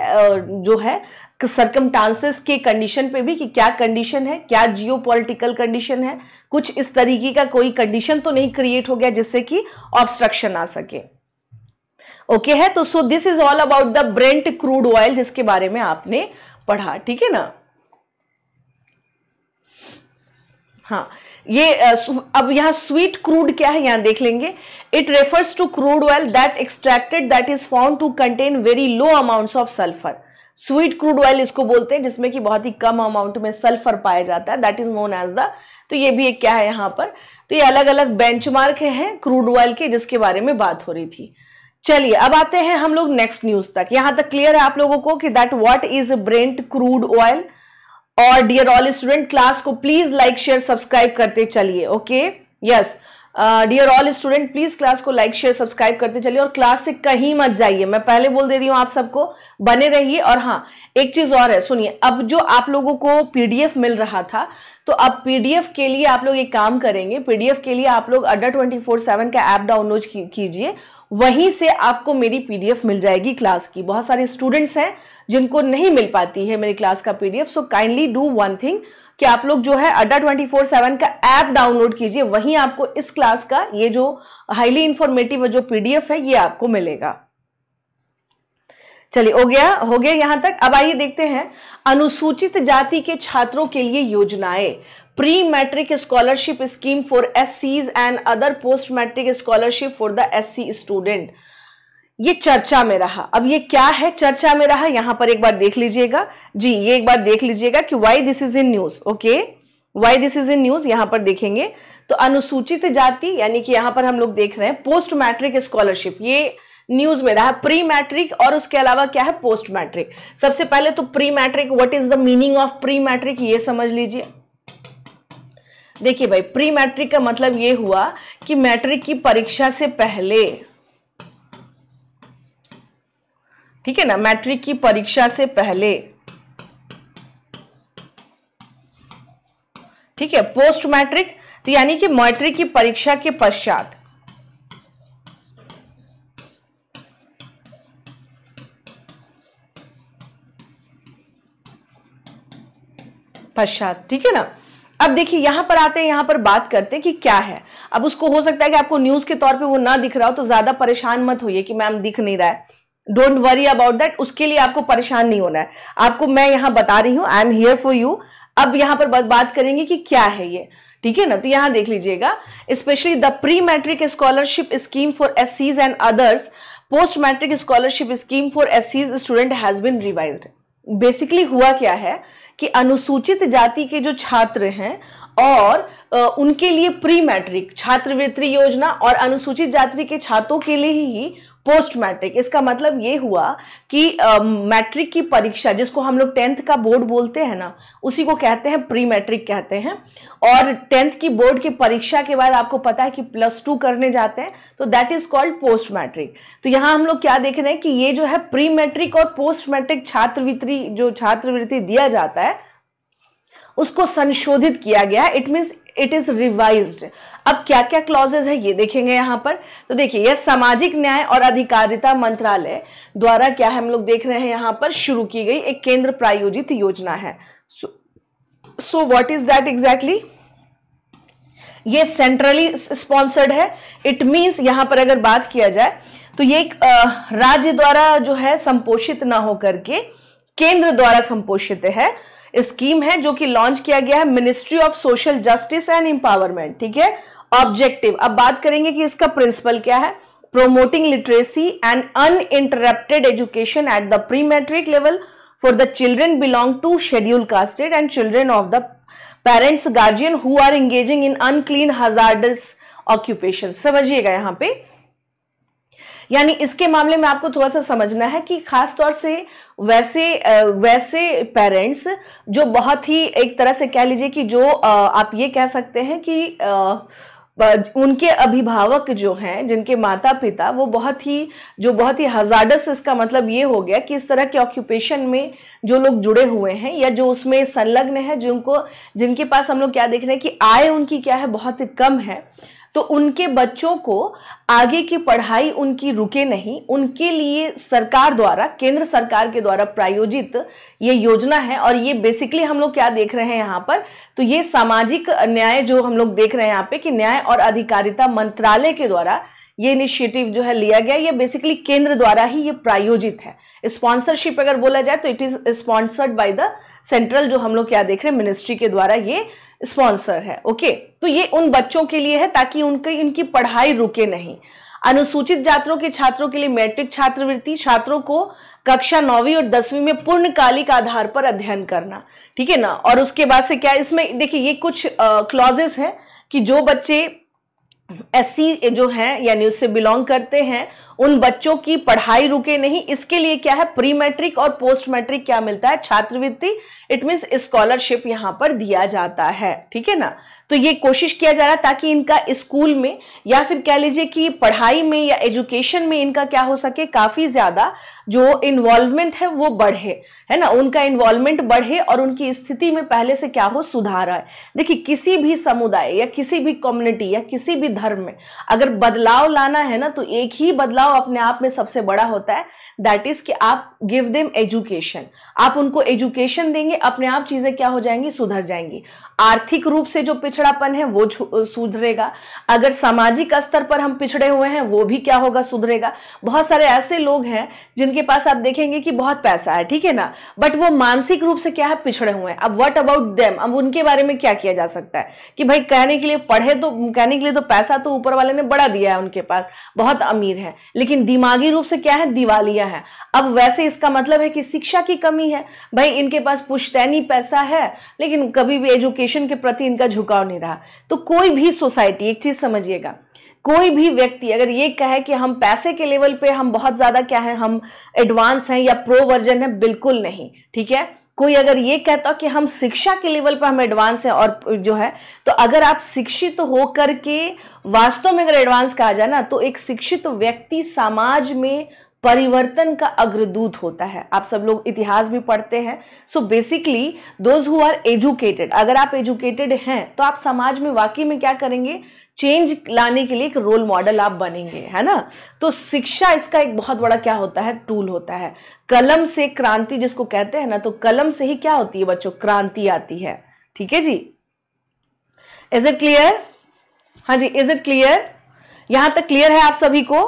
जो है सरकम टांसेस के कंडीशन पे भी कि क्या कंडीशन है क्या जियो पॉलिटिकल कंडीशन है कुछ इस तरीके का कोई कंडीशन तो नहीं क्रिएट हो गया जिससे कि ऑब्स्ट्रक्शन आ सके ओके है तो so this is all about the brent crude oil जिसके बारे में आपने पढ़ा ठीक है ना हाँ ये अब यहाँ स्वीट क्रूड क्या है यहाँ देख लेंगे it refers to crude oil that extracted that is found to contain very low amounts of sulphur sweet crude oil इसको बोलते हैं जिसमें कि बहुत ही कम अमाउंट में सल्फर पाया जाता है that is known as the तो ये भी एक क्या है यहाँ पर तो ये अलग अलग बेंचमार्क हैं क्रूड ऑयल के जिसके बारे में बात हो रही थी चलिए अब आते हैं हम लोग नेक्स्ट न्यूज तक यहां तक क्लियर है आप लोगों को कि that what is brent crude oil और डियर ऑल स्टूडेंट क्लास को प्लीज लाइक शेयर सब्सक्राइब करते चलिए okay yes dear all student please class को लाइक शेयर सब्सक्राइब करते चलिए और क्लास से कहीं मत जाइए मैं पहले बोल दे रही हूँ आप सबको बने रहिए और हाँ एक चीज और है सुनिए अब जो आप लोगों को पीडीएफ मिल रहा था तो अब पीडीएफ के लिए आप लोग एक काम करेंगे पीडीएफ के लिए आप लोग अड्डा ट्वेंटी फोर सेवन का ऐप डाउनलोड कीजिए वहीं से आपको मेरी पीडीएफ मिल जाएगी क्लास की बहुत सारे स्टूडेंट्स हैं जिनको नहीं मिल पाती है मेरी क्लास का PDF so kindly do one thing कि आप लोग जो है अड्डा ट्वेंटी फोर सेवन का ऐप डाउनलोड कीजिए वहीं आपको इस क्लास का ये जो हाईली इंफॉर्मेटिव जो पीडीएफ है ये आपको मिलेगा चलिए हो गया हो गया यहाँ तक अब आइए देखते हैं अनुसूचित जाति के छात्रों के लिए योजनाएं pre matric scholarship scheme for S and other post matric scholarship for the S C student ये चर्चा में रहा अब ये क्या है चर्चा में रहा यहां पर एक बार देख लीजिएगा जी ये एक बार देख लीजिएगा कि why this is in news okay why this is in news यहां पर देखेंगे तो अनुसूचित जाति यानी कि यहां पर हम लोग देख रहे हैं पोस्ट मैट्रिक स्कॉलरशिप ये न्यूज में रहा प्री मैट्रिक और उसके अलावा क्या है पोस्ट मैट्रिक सबसे पहले तो pre matric what is the meaning of pre matric ये समझ लीजिए देखिए भाई प्री मैट्रिक का मतलब ये हुआ कि मैट्रिक की परीक्षा से पहले ठीक है ना मैट्रिक की परीक्षा से पहले ठीक है पोस्ट मैट्रिक तो यानी कि मैट्रिक की परीक्षा के पश्चात पश्चात ठीक है ना अब देखिए यहां पर आते हैं यहां पर बात करते हैं कि क्या है अब उसको हो सकता है कि आपको न्यूज़ के तौर पे वो ना दिख रहा हो तो ज़्यादा परेशान मत होइए कि मैम दिख नहीं रहा है डोंट वरी अबाउट दैट उसके लिए आपको परेशान नहीं होना है आपको मैं यहाँ बता रही हूं I am here for you अब यहाँ पर बात करेंगे कि क्या है ये ठीक है ना तो यहाँ देख लीजिएगा specially the pre matric scholarship scheme for S and others post matric scholarship scheme for S student has been revised basically हुआ क्या है कि अनुसूचित जाति के जो छात्र हैं और उनके लिए प्री मैट्रिक छात्रवृत्ति योजना और अनुसूचित जाति के छात्रों के लिए ही पोस्ट मैट्रिक इसका मतलब ये हुआ कि मैट्रिक की परीक्षा जिसको हम लोग टेंथ का बोर्ड बोलते हैं ना उसी को कहते हैं प्री मैट्रिक कहते हैं और टेंथ की बोर्ड की परीक्षा के बाद आपको पता है कि प्लस टू करने जाते हैं तो that is called post matric तो यहाँ हम लोग क्या देख रहे हैं कि ये जो है प्री मैट्रिक और पोस्ट मैट्रिक छात्रवृत्ति जो छात्रवृत्ति दिया जाता है उसको संशोधित किया गया it means it is revise अब क्या क्या क्लॉजेज है ये देखेंगे यहां पर तो देखिए यह सामाजिक न्याय और अधिकारिता मंत्रालय द्वारा क्या हम लोग देख रहे हैं यहां पर शुरू की गई एक केंद्र प्रायोजित योजना है so what is that exactly ये सेंट्रली स्पॉन्सर्ड है इट मीन्स यहां पर अगर बात किया जाए तो ये एक राज्य द्वारा जो है संपोषित ना होकर के केंद्र द्वारा संपोषित है स्कीम है जो कि लॉन्च किया गया है ministry of social justice and empowerment ठीक है ऑब्जेक्टिव अब बात करेंगे कि इसका प्रिंसिपल क्या है promoting literacy and uninterrupted education at the pre matric level for the children belong to schedule castes and children of the parents guardian who are engaging in unclean hazardous occupation समझिएगा यहां पर यानी इसके मामले में आपको थोड़ा सा समझना है कि खास तौर से वैसे वैसे पेरेंट्स जो बहुत ही एक तरह से कह लीजिए कि जो आप ये कह सकते हैं कि उनके अभिभावक जो हैं जिनके माता पिता वो बहुत ही जो बहुत ही हजार्डस इसका मतलब ये हो गया कि इस तरह के ऑक्यूपेशन में जो लोग जुड़े हुए हैं या जो उसमें संलग्न है जिनको जिनके पास हम लोग क्या देख रहे हैं कि आय उनकी क्या है बहुत ही कम है तो उनके बच्चों को आगे की पढ़ाई उनकी रुके नहीं उनके लिए सरकार द्वारा केंद्र सरकार के द्वारा प्रायोजित ये योजना है और ये बेसिकली हम लोग क्या देख रहे हैं यहाँ पर तो ये सामाजिक न्याय जो हम लोग देख रहे हैं यहाँ पे कि न्याय और अधिकारिता मंत्रालय के द्वारा ये इनिशिएटिव जो है लिया गया ये बेसिकली केंद्र द्वारा ही ये प्रायोजित है स्पॉन्सरशिप अगर बोला जाए तो it is sponsored by the central जो हम लोग क्या देख रहे हैं मिनिस्ट्री के द्वारा ये स्पॉन्सर है ओके तो ये उन बच्चों के लिए है ताकि उनकी इनकी पढ़ाई रुके नहीं अनुसूचित जातियों के छात्रों के लिए मैट्रिक छात्रवृत्ति छात्रों को कक्षा नौवीं और दसवीं में पूर्णकालिक आधार पर अध्ययन करना ठीक है ना और उसके बाद से क्या इसमें देखिए ये कुछ क्लॉजेस हैं कि जो बच्चे एससी जो है यानी उससे बिलोंग करते हैं उन बच्चों की पढ़ाई रुके नहीं इसके लिए क्या है प्री मैट्रिक और पोस्ट मैट्रिक क्या मिलता है छात्रवृत्ति इट मीन स्कॉलरशिप यहां पर दिया जाता है ठीक है ना तो ये कोशिश किया जा रहा है ताकि इनका स्कूल में या फिर कह लीजिए कि पढ़ाई में या एजुकेशन में इनका क्या हो सके काफ़ी ज़्यादा जो इन्वॉल्वमेंट है वो बढ़े है ना उनका इन्वॉल्वमेंट बढ़े और उनकी स्थिति में पहले से क्या हो सुधार आए देखिए किसी भी समुदाय या किसी भी कम्युनिटी या किसी भी धर्म में अगर बदलाव लाना है ना तो एक ही बदलाव अपने आप में सबसे बड़ा होता है दैट इज कि आप गिव देम एजुकेशन आप उनको एजुकेशन देंगे अपने आप चीज़ें क्या हो जाएंगी सुधर जाएंगी आर्थिक रूप से जो पिछड़ापन है वो सुधरेगा अगर सामाजिक स्तर पर हम पिछड़े हुए हैं वो भी क्या होगा सुधरेगा बहुत सारे ऐसे लोग हैं जिनके पास आप देखेंगे कि बहुत पैसा है ठीक है ना बट वो मानसिक रूप से क्या है पिछड़े हुए हैं अब वट अबाउट देम अब उनके बारे में क्या किया जा सकता है कि भाई कहने के लिए पढ़े तो कहने के लिए तो पैसा तो ऊपर वाले ने बड़ा दिया है उनके पास बहुत अमीर है लेकिन दिमागी रूप से क्या है दिवालिया है अब वैसे इसका मतलब है कि शिक्षा की कमी है भाई इनके पास पुश्तैनी पैसा है लेकिन कभी भी एजुकेशन एजुकेशन के प्रति इनका झुकाव नहीं रहा तो कोई भी सोसाइटी एक चीज़ समझिएगा कोई भी व्यक्ति अगर ये कहे कि हम पैसे के लेवल पे हम बहुत ज़्यादा क्या है हम एडवांस हैं या प्रो वर्जन है बिल्कुल नहीं ठीक है कोई अगर ये कहता कि हम शिक्षा के लेवल पर हम एडवांस हैं और जो है तो अगर आप शिक्षित तो होकर के वास्तव में अगर एडवांस कहा जाए ना तो एक शिक्षित तो व्यक्ति समाज में परिवर्तन का अग्रदूत होता है आप सब लोग इतिहास भी पढ़ते हैं so basically those who are educated अगर आप एजुकेटेड हैं तो आप समाज में वाकई में क्या करेंगे चेंज लाने के लिए एक रोल मॉडल आप बनेंगे है ना तो शिक्षा इसका एक बहुत बड़ा क्या होता है टूल होता है कलम से क्रांति जिसको कहते हैं ना तो कलम से ही क्या होती है बच्चों क्रांति आती है ठीक है जी इज इट क्लियर हाँ जी इज इट क्लियर यहां तक क्लियर है आप सभी को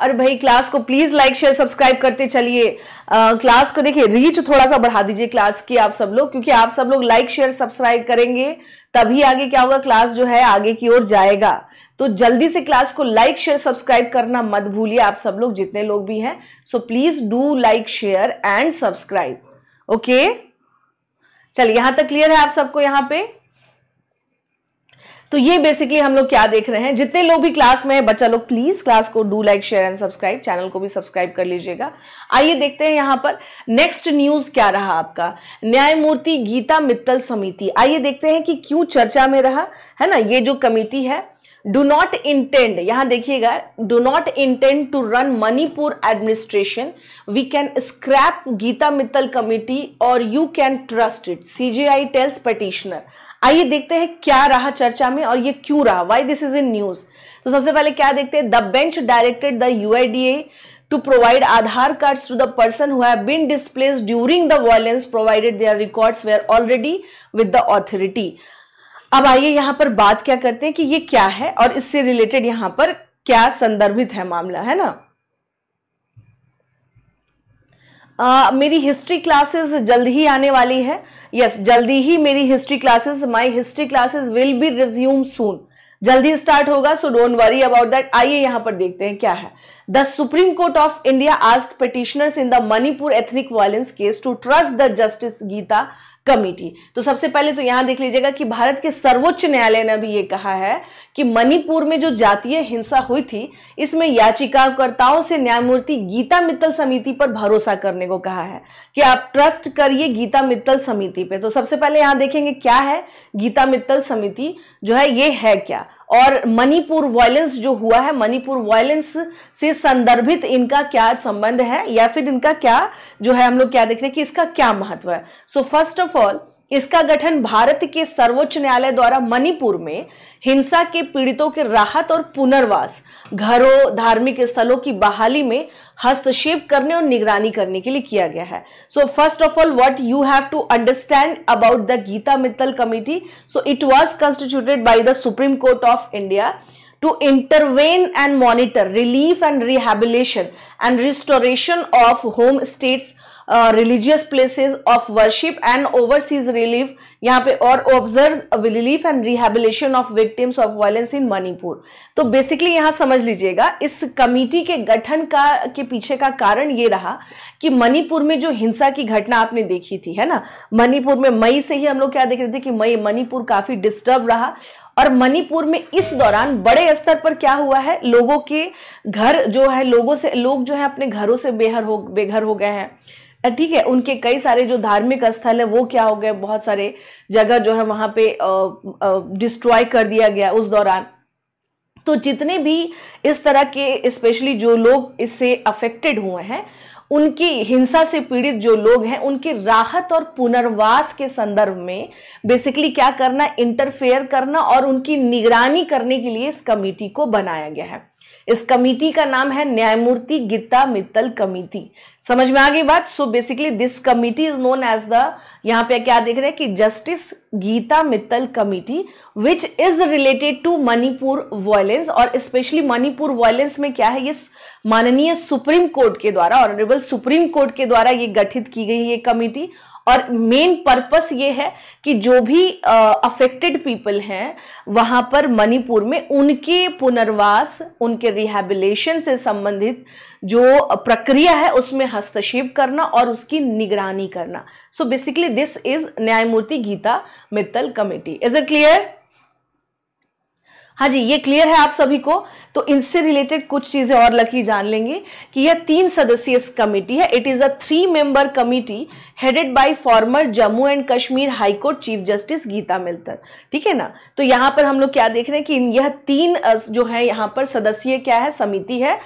अरे भाई क्लास को प्लीज़ लाइक शेयर सब्सक्राइब करते चलिए क्लास को देखिए रीच थोड़ा सा बढ़ा दीजिए क्लास की आप सब लोग क्योंकि आप सब लोग लाइक शेयर सब्सक्राइब करेंगे तभी आगे क्या होगा क्लास जो है आगे की ओर जाएगा तो जल्दी से क्लास को लाइक शेयर सब्सक्राइब करना मत भूलिए आप सब लोग जितने लोग भी हैं so please do like share and subscribe okay चलिए यहां तक क्लियर है आप सबको यहां पर तो ये बेसिकली हम लोग क्या देख रहे हैं जितने लोग भी क्लास में है बच्चा लोग प्लीज क्लास को do like share and subscribe channel को भी सब्सक्राइब कर लीजिएगा आइए देखते हैं यहां पर नेक्स्ट न्यूज क्या रहा आपका न्यायमूर्ति गीता मित्तल समिति आइए देखते हैं कि क्यों चर्चा में रहा है ना ये जो कमिटी है डू नॉट इंटेंड यहां देखिएगा do not intend to run Manipur administration we can scrap Gita Mittal committee or you can trust it CJI tells petitioner आइए देखते हैं क्या रहा चर्चा में और ये क्यों रहा why this is in news तो सबसे पहले क्या देखते हैं the bench directed the UIDAI to provide Aadhaar card to the person who have displace during the violence provided their records were already with the authority अब आइए यहां पर बात क्या करते हैं कि ये क्या है और इससे रिलेटेड यहां पर क्या संदर्भित है मामला है ना मेरी हिस्ट्री क्लासेस जल्द ही आने वाली है यस yes, जल्दी ही मेरी history classes my history classes will be resume soon जल्दी स्टार्ट होगा so don't worry about that आइए यहां पर देखते हैं क्या है the supreme court of India ask petitioners in the Manipur ethnic violence case to trust the justice Gita committee तो सबसे पहले तो यहां देख लीजिएगा कि भारत के सर्वोच्च न्यायालय ने भी यह कहा है कि मणिपुर में जो जातीय हिंसा हुई थी इसमें याचिकाकर्ताओं से न्यायमूर्ति गीता मित्तल समिति पर भरोसा करने को कहा है कि आप ट्रस्ट करिए गीता मित्तल समिति पे तो सबसे पहले यहां देखेंगे क्या है गीता मित्तल समिति जो है ये है क्या और मणिपुर वायलेंस जो हुआ है मणिपुर वायलेंस से संदर्भित इनका क्या संबंध है या फिर इनका क्या जो है हम लोग क्या देख रहे हैं कि इसका क्या महत्व है सो फर्स्ट ऑफ ऑल इसका गठन भारत के सर्वोच्च न्यायालय द्वारा मणिपुर में हिंसा के पीड़ितों के राहत और पुनर्वास घरों धार्मिक स्थलों की बहाली में हस्तक्षेप करने और निगरानी करने के लिए किया गया है so first of all what you have to understand about the Gita Mittal committee so it was constituted by the supreme court of India to intervene and monitor relief and rehabilitation and restoration of home states religious places of worship and oversee relief यहाँ पे और observe relief and rehabilitation of victims of violence in Manipur तो basically यहाँ समझ लीजिएगा इस committee के गठन का के पीछे का कारण ये रहा कि मणिपुर में जो हिंसा की घटना आपने देखी थी है ना मणिपुर में मई से ही हम लोग क्या देख रहे थे कि मई मणिपुर काफ़ी डिस्टर्ब रहा और मणिपुर में इस दौरान बड़े स्तर पर क्या हुआ है लोगों के घर जो है लोगों से लोग जो है अपने घरों से बेहर हो बेघर हो गए हैं ठीक है उनके कई सारे जो धार्मिक स्थल है वो क्या हो गए बहुत सारे जगह जो है वहां पे डिस्ट्रॉय कर दिया गया उस दौरान तो जितने भी इस तरह के स्पेशली जो लोग इससे अफेक्टेड हुए हैं उनकी हिंसा से पीड़ित जो लोग हैं उनकी राहत और पुनर्वास के संदर्भ में बेसिकली क्या करना इंटरफेयर करना और उनकी निगरानी करने के लिए इस कमेटी को बनाया गया है इस कमेटी का नाम है न्यायमूर्ति गीता मित्तल कमेटी समझ में आ गई बात so basically this committee is known as the यहाँ पे क्या देख रहे हैं कि justice Gita Mittal committee which is related to Manipur violence और स्पेशली मणिपुर वायलेंस में क्या है ये माननीय सुप्रीम कोर्ट के द्वारा ऑनरेबल सुप्रीम कोर्ट के द्वारा ये गठित की गई ये कमेटी और मेन पर्पस ये है कि जो भी अफेक्टेड पीपल हैं वहाँ पर मणिपुर में उनके पुनर्वास उनके रिहेबिलेशन से संबंधित जो प्रक्रिया है उसमें हस्तक्षेप करना और उसकी निगरानी करना सो बेसिकली दिस इज न्यायमूर्ति Gita Mittal committee is it clear हाँ जी ये क्लियर है आप सभी को तो इनसे रिलेटेड कुछ चीज़ें और लकी जान लेंगे कि यह तीन सदस्यीय कमेटी है it is a three member committee headed by former Jammu and Kashmir high court chief justice Gita Mittal ठीक है ना तो यहाँ पर हम लोग क्या देख रहे हैं कि यह तीन जो है यहाँ पर सदस्यीय क्या है समिति है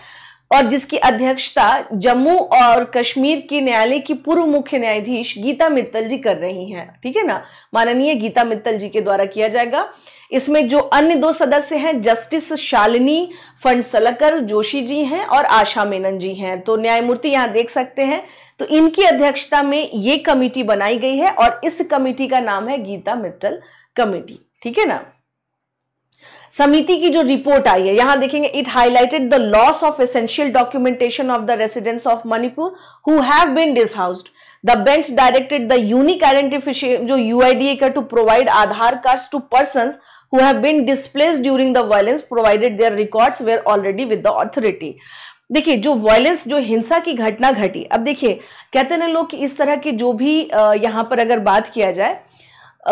और जिसकी अध्यक्षता जम्मू और कश्मीर के न्यायालय की पूर्व मुख्य न्यायाधीश गीता मित्तल जी कर रही हैं ठीक है ना माननीय गीता मित्तल जी के द्वारा किया जाएगा इसमें जो अन्य दो सदस्य हैं जस्टिस शालिनी फंडसलकर जोशी जी हैं और आशा मेनन जी हैं तो न्यायमूर्ति यहां देख सकते हैं तो इनकी अध्यक्षता में ये कमेटी बनाई गई है और इस कमेटी का नाम है गीता मित्तल कमेटी ठीक है ना समिति की जो रिपोर्ट आई है यहां देखेंगे it highlighted the loss of essential documentation of the residents of Manipur who have been dishoused the bench directed the unique identification जो यूआईडीए का to provide Aadhaar card to person who have been displaced during the violence provided their records were already with the authority देखिए जो violence जो हिंसा की घटना घटी अब देखिए कहते हैं ना लोग कि इस तरह के जो भी यहाँ पर अगर बात किया जाए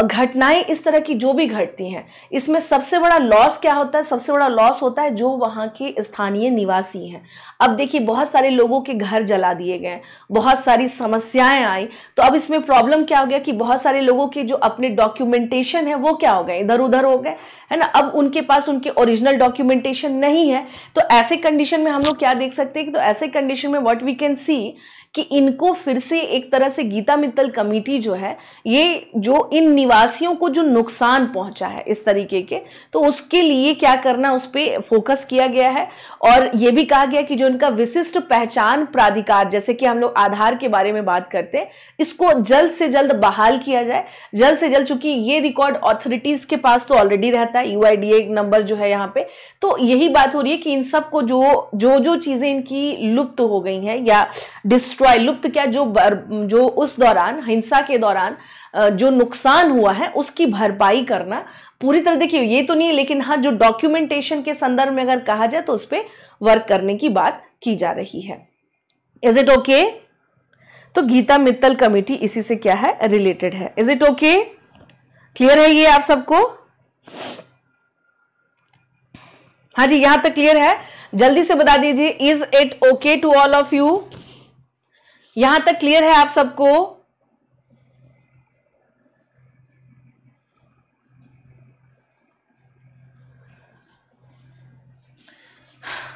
घटनाएं इस तरह की जो भी घटती हैं इसमें सबसे बड़ा लॉस क्या होता है सबसे बड़ा लॉस होता है जो वहाँ के स्थानीय निवासी हैं अब देखिए बहुत सारे लोगों के घर जला दिए गए बहुत सारी समस्याएं आई तो अब इसमें प्रॉब्लम क्या हो गया कि बहुत सारे लोगों के जो अपने डॉक्यूमेंटेशन है वो क्या हो गए इधर उधर हो गए है ना अब उनके पास उनके ओरिजिनल डॉक्यूमेंटेशन नहीं है तो ऐसे कंडीशन में हम लोग क्या देख सकते हैं कि तो ऐसे कंडीशन में वट वी कैन सी कि इनको फिर से एक तरह से गीता मित्तल कमेटी जो है ये जो इन निवासियों को जो नुकसान पहुंचा है इस तरीके के तो उसके लिए क्या करना उस पर फोकस किया गया है और ये भी कहा गया कि जो इनका विशिष्ट पहचान प्राधिकार जैसे कि हम लोग आधार के बारे में बात करते हैं इसको जल्द से जल्द बहाल किया जाए जल्द से जल्द चूंकि ये रिकॉर्ड ऑथोरिटीज के पास तो ऑलरेडी रहता है यूआईडीए नंबर जो है यहाँ पे तो यही बात हो रही है कि इन सबको जो जो जो चीजें इनकी लुप्त हो गई हैं या डिस्ट्रॉय डिस्ट्रॉय लुप्त क्या जो जो उस दौरान हिंसा के दौरान जो नुकसान हुआ है उसकी भरपाई करना पूरी तरह देखिए ये तो नहीं है लेकिन हाँ जो डॉक्यूमेंटेशन के संदर्भ में अगर कहा जाए तो उस पर वर्क करने की बात की जा रही है इज इट ओके तो गीता मित्तल कमेटी इसी से क्या है रिलेटेड है इज इट ओके क्लियर है ये आप सबको हाँ जी यहां तक क्लियर है जल्दी से बता दीजिए is it okay to all of you यहां तक क्लियर है आप सबको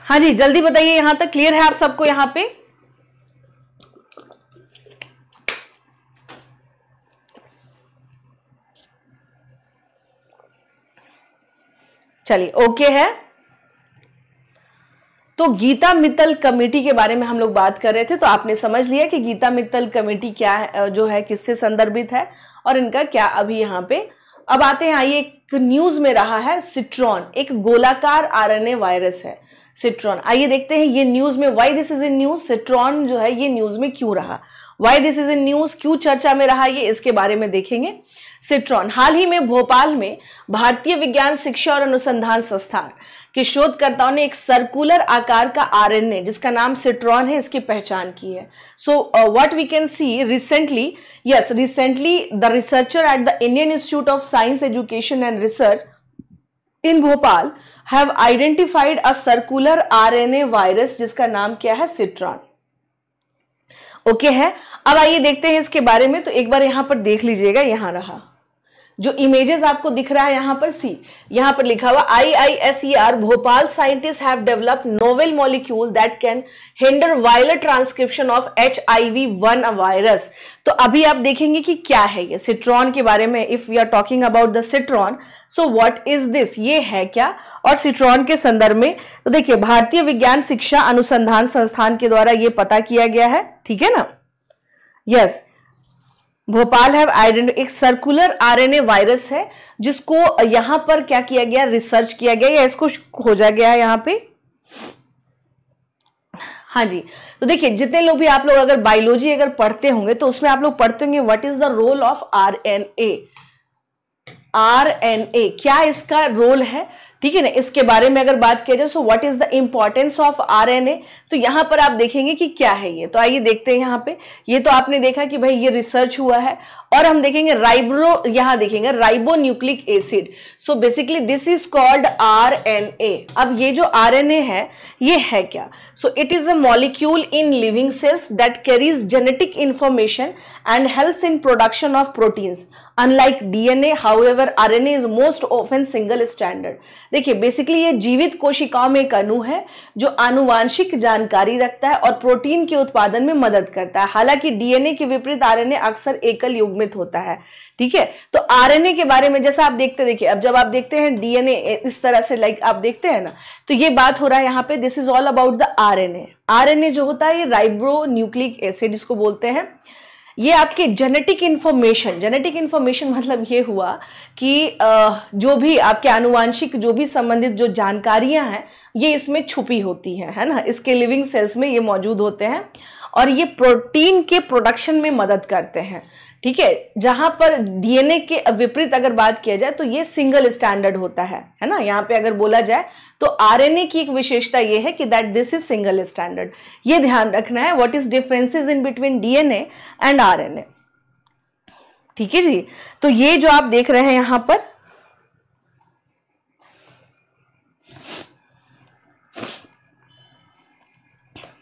हाँ जी जल्दी बताइए यहां तक क्लियर है आप सबको यहां पे चलिए ओके है तो गीता मित्तल कमेटी के बारे में हम लोग बात कर रहे थे तो आपने समझ लिया कि गीता मित्तल कमेटी क्या है जो है किससे संदर्भित है और इनका क्या अभी यहाँ पे अब आते हैं आइए एक न्यूज में रहा है सिट्रॉन एक गोलाकार आर वायरस है सिट्रॉन आइए देखते हैं ये न्यूज में why this is in news CiTRAN जो है ये न्यूज में क्यों रहा why this is in news क्यों चर्चा में रहा ये इसके बारे में देखेंगे सिट्रॉन हाल ही में भोपाल में भारतीय विज्ञान शिक्षा और अनुसंधान संस्थान के शोधकर्ताओं ने एक सर्कुलर आकार का आरएनए जिसका नाम सिट्रॉन है इसकी पहचान की है so what we can see recently yes recently the researcher at the Indian Institute of Science Education and Research in Bhopal have identified a circular R virus जिसका नाम क्या है सिट्रॉन ओके है अब आइए देखते हैं इसके बारे में तो एक बार यहां पर देख लीजिएगा यहां रहा जो इमेजेस आपको दिख रहा है यहां पर सी यहाँ पर लिखा हुआ I I S E R Bhopal scientist have developed novel molecule that can hinder viral transcription of H I V one virus तो अभी आप देखेंगे कि क्या है ये सिट्रॉन के बारे में if we are talking about the CiTRAN so what is this ये है क्या और सिट्रॉन के संदर्भ में तो देखिए भारतीय विज्ञान शिक्षा अनुसंधान संस्थान के द्वारा ये पता किया गया है ठीक है ना yes yes. Bhopal have identified एक सर्कुलर आरएनए वायरस है जिसको यहां पर क्या किया गया रिसर्च किया गया या इसको खोजा गया यहां पे हाँ जी तो देखिए जितने लोग भी आप लोग अगर बायोलॉजी अगर पढ़ते होंगे तो उसमें आप लोग पढ़ते होंगे what is the role of RNA RNA क्या इसका रोल है ठीक है ना इसके बारे में अगर बात किया जाए so what is the importance of R तो यहां पर आप देखेंगे कि क्या है ये तो आइए देखते हैं यहां पे ये तो आपने देखा कि भाई ये रिसर्च हुआ है और हम देखेंगे राइब्रो यहां देखेंगे ribonucleic acid so basically this is called R अब ये जो आर है ये है क्या so it is a molecule in living cells that carries genetic information and help in production of proteins unlike DNA N A is most often single standard देखिए basically ये जीवित कोशिकाओं में एक अणु है जो आनुवांशिक जानकारी रखता है और प्रोटीन के उत्पादन में मदद करता है हालांकि डीएनए के विपरीत आरएनए अक्सर एकल युग में निर्मित होता है ठीक है तो आरएनए के बारे में जैसा आप देखते देखिए अब जब आप देखते हैं डीएनए इस तरह से लाइक आप देखते हैं ना तो ये बात हो रहा है यहाँ पे this is all about the RNA RNA जो होता है ये राइब्रो न्यूक्लिक एसिड इसको बोलते हैं ये आपके जेनेटिक इन्फॉर्मेशन जेनेटिक इन्फॉर्मेशन मतलब ये हुआ कि जो भी आपके आनुवांशिक जो भी संबंधित जो जानकारियां हैं ये इसमें छुपी होती हैं है ना इसके लिविंग सेल्स में ये मौजूद होते हैं और ये प्रोटीन के प्रोडक्शन में मदद करते हैं ठीक है जहां पर डीएनए के विपरीत अगर बात किया जाए तो ये सिंगल स्टैंडर्ड होता है है ना यहाँ पे अगर बोला जाए तो आरएनए की एक विशेषता ये है कि that this is single standard ये ध्यान रखना है what is differences in between DNA and RNA ठीक है जी तो ये जो आप देख रहे हैं यहां पर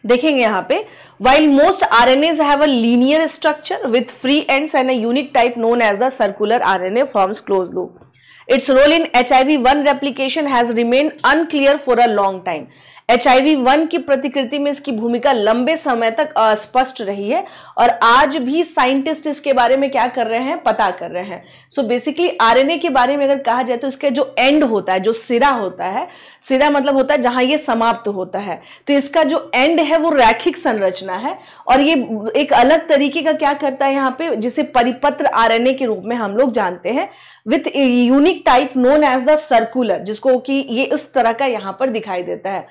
देखेंगे यहां पे While most RNAs have a linear structure with free ends and a unit type known as the circular RNA forms closed loop. Its role in HIV-1 replication has remained unclear for a long time H I V one की प्रतिकृति में इसकी भूमिका लंबे समय तक स्पष्ट रही है और आज भी साइंटिस्ट इसके बारे में क्या कर रहे हैं पता कर रहे हैं सो बेसिकली ए के बारे में अगर कहा जाए तो इसका जो एंड होता है जो सिरा होता है सिरा मतलब होता है जहां ये समाप्त होता है तो इसका जो एंड है वो रैखिक संरचना है और ये एक अलग तरीके का क्या करता है यहाँ पे जिसे परिपत्र ए के रूप में हम लोग जानते हैं with unique type known as the circular जिसको कि ये उस तरह का यहाँ पर दिखाई देता है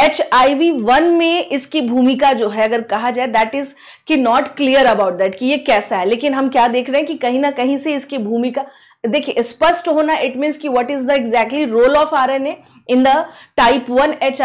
एच आई वी वन में इसकी भूमिका जो है अगर कहा जाए दैट इज कि नॉट क्लियर अबाउट दैट कि ये कैसा है लेकिन हम क्या देख रहे हैं कि कहीं ना कहीं से इसकी भूमिका देखिए स्पष्ट होना इट मीन्स कि what is the exactly role of RNA in the type one H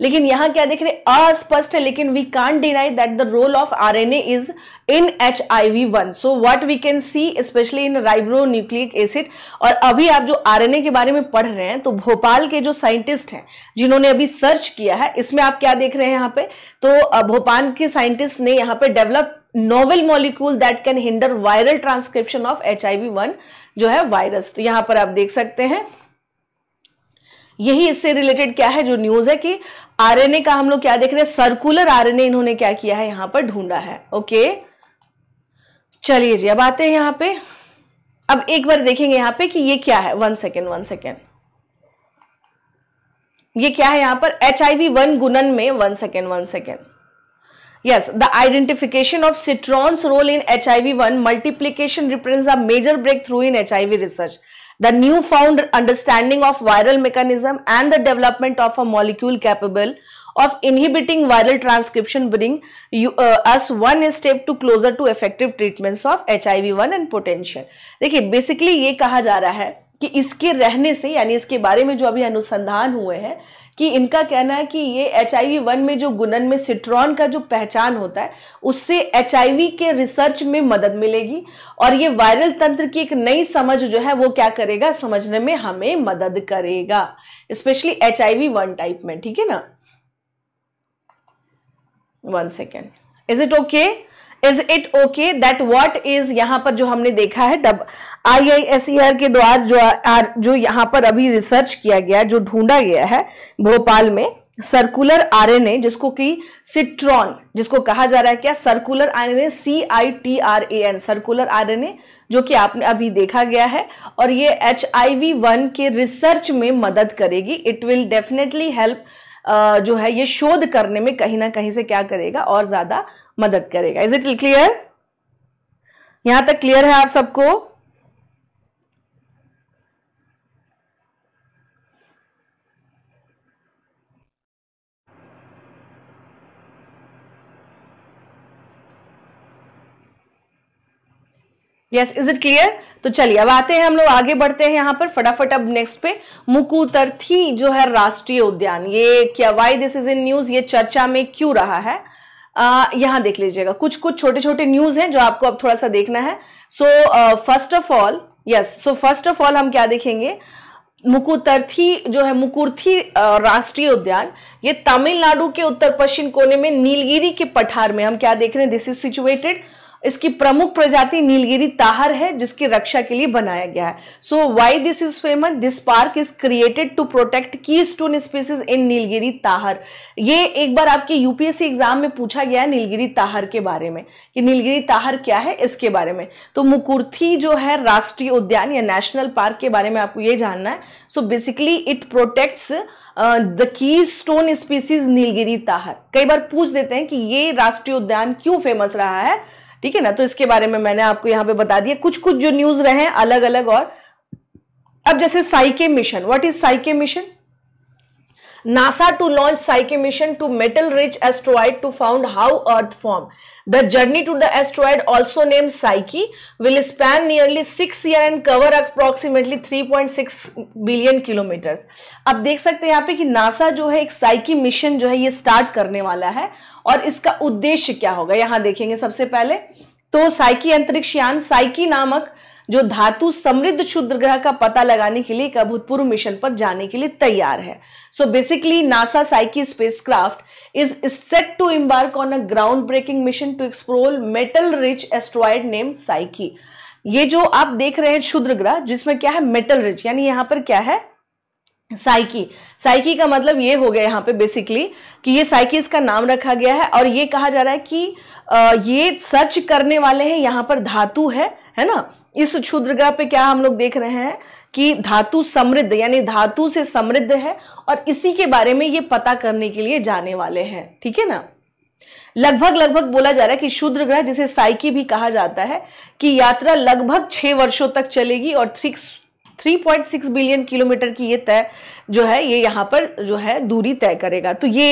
लेकिन यहां क्या देख रहे अस्पष्ट है लेकिन we can't deny that the role of RNA is in H I V one so what we can see specially in ribonucleic acid और अभी आप जो आर एन ए के बारे में पढ़ रहे हैं तो भोपाल के जो साइंटिस्ट हैं जिन्होंने अभी सर्च किया है इसमें आप क्या देख रहे हैं यहाँ पे तो भोपाल के साइंटिस्ट ने यहाँ पे develop novel molecule that can hinder viral transcription of H I V one जो है वायरस तो यहां पर आप देख सकते हैं यही इससे रिलेटेड क्या है जो न्यूज है कि आरएनए का हम लोग क्या देख रहे हैं सर्कुलर आरएनए इन्होंने क्या किया है यहां पर ढूंढा है ओके चलिए जी अब आते हैं यहां पे अब एक बार देखेंगे यहां पे कि ये क्या है वन सेकेंड वन सेकेंड ये क्या है यहां पर एच आई वी वन गुणन में one second one second yes the identification of citron's role in hiv1 multiplication represents a major breakthrough in hiv research the new found understanding of viral mechanism and the development of a molecule capable of inhibiting viral transcription bring you, uh, us one step to closer to effective treatments of HIV1 and potential. देखिए basically ये कहा जा रहा है कि इसके रहने से यानी इसके बारे में जो अभी अनुसंधान हुए हैं कि इनका कहना है कि ये एच आई वी वन में जो गुणन में सिट्रॉन का जो पहचान होता है उससे एच आई वी के रिसर्च में मदद मिलेगी और ये वायरल तंत्र की एक नई समझ जो है वो क्या करेगा समझने में हमें मदद करेगा specially H I V one type में ठीक है ना one second is it okay is it okay that what is यहाँ पर जो हमने देखा है डब I I S E R के द्वारा जो आर, जो यहाँ पर अभी रिसर्च किया गया जो ढूंढा गया है भोपाल में सर्कुलर आरएनए जिसको कि सिट्रॉन जिसको कहा जा रहा है क्या circular RNA C I T R A N circular RNA जो कि आपने अभी देखा गया है और ये एच आई वी वन के रिसर्च में मदद करेगी इट विल डेफिनेटली हेल्प जो है ये शोध करने में कहीं ना कहीं से क्या करेगा और ज़्यादा मदद करेगा इज इट क्लियर यहां तक क्लियर है आप सबको यस इज इट क्लियर तो चलिए अब आते हैं हम लोग आगे बढ़ते हैं यहां पर फटाफट अब नेक्स्ट पे मुकुतरथी जो है राष्ट्रीय उद्यान ये क्या why this is in news ये चर्चा में क्यों रहा है यहाँ देख लीजिएगा कुछ कुछ छोटे छोटे न्यूज हैं जो आपको अब थोड़ा सा देखना है so first of all yes so first of all हम क्या देखेंगे मुकुतर्थी जो है मुकुर्थी राष्ट्रीय उद्यान ये तमिलनाडु के उत्तर पश्चिम कोने में नीलगिरी के पठार में हम क्या देख रहे हैं दिस इज सिचुएटेड इसकी प्रमुख प्रजाति नीलगिरी ताहर है जिसकी रक्षा के लिए बनाया गया है so why this is famous this park is created to protect keystone species in Nilgiri Tahir ये एक बार आपके यूपीएससी एग्जाम में पूछा गया है नीलगिरी ताहर के बारे में कि नीलगिरी ताहर क्या है इसके बारे में तो मुकुर्थी जो है राष्ट्रीय उद्यान या नेशनल पार्क के बारे में आपको ये जानना है so basically it protects the keystone species Nilgiri tahr कई बार पूछ देते हैं कि ये राष्ट्रीय उद्यान क्यों फेमस रहा है ठीक है ना तो इसके बारे में मैंने आपको यहां पे बता दिया कुछ कुछ जो न्यूज रहे अलग अलग और अब जैसे Psyche mission what is Psyche mission NASA to launch Psyche mission to metal-rich asteroid to found how Earth formed. The journey to the asteroid, also named Psyche, will span nearly six year and cover approximately 3.6 billion kilometers. अब देख सकते हैं यहाँ पे कि NASA जो है एक साइकी मिशन जो है ये स्टार्ट करने वाला है और इसका उद्देश्य क्या होगा यहाँ देखेंगे सबसे पहले तो साइकी अंतरिक्ष यान साइकी नामक जो धातु समृद्ध क्षुद्र ग्रह का पता लगाने के लिए एक अभूतपूर्व मिशन पर जाने के लिए तैयार है so basically NASA Psyche spacecraft is set to on a groundbreaking mission to explore metal rich asteroid name Psyche ये जो आप देख रहे हैं क्षुद्र ग्रह जिसमें क्या है मेटल रिच यानी यहाँ पर क्या है साइकी साइकी का मतलब ये हो गया यहाँ पे बेसिकली कि ये साइकी इसका नाम रखा गया है और ये कहा जा रहा है कि ये सर्च करने वाले हैं यहाँ पर धातु है है ना इस क्षुद्रग्रह पे क्या हम लोग देख रहे हैं कि धातु समृद्ध यानी धातु से समृद्ध है और इसी के बारे में ये पता करने के लिए जाने वाले हैं ठीक है ना लगभग लगभग बोला जा रहा है कि शूद्र ग्रह जिसे साइकी भी कहा जाता है कि यात्रा लगभग छह वर्षों तक चलेगी और थ्रिक्स 3.6 बिलियन किलोमीटर की ये तय जो है ये यहाँ पर जो है दूरी तय करेगा तो ये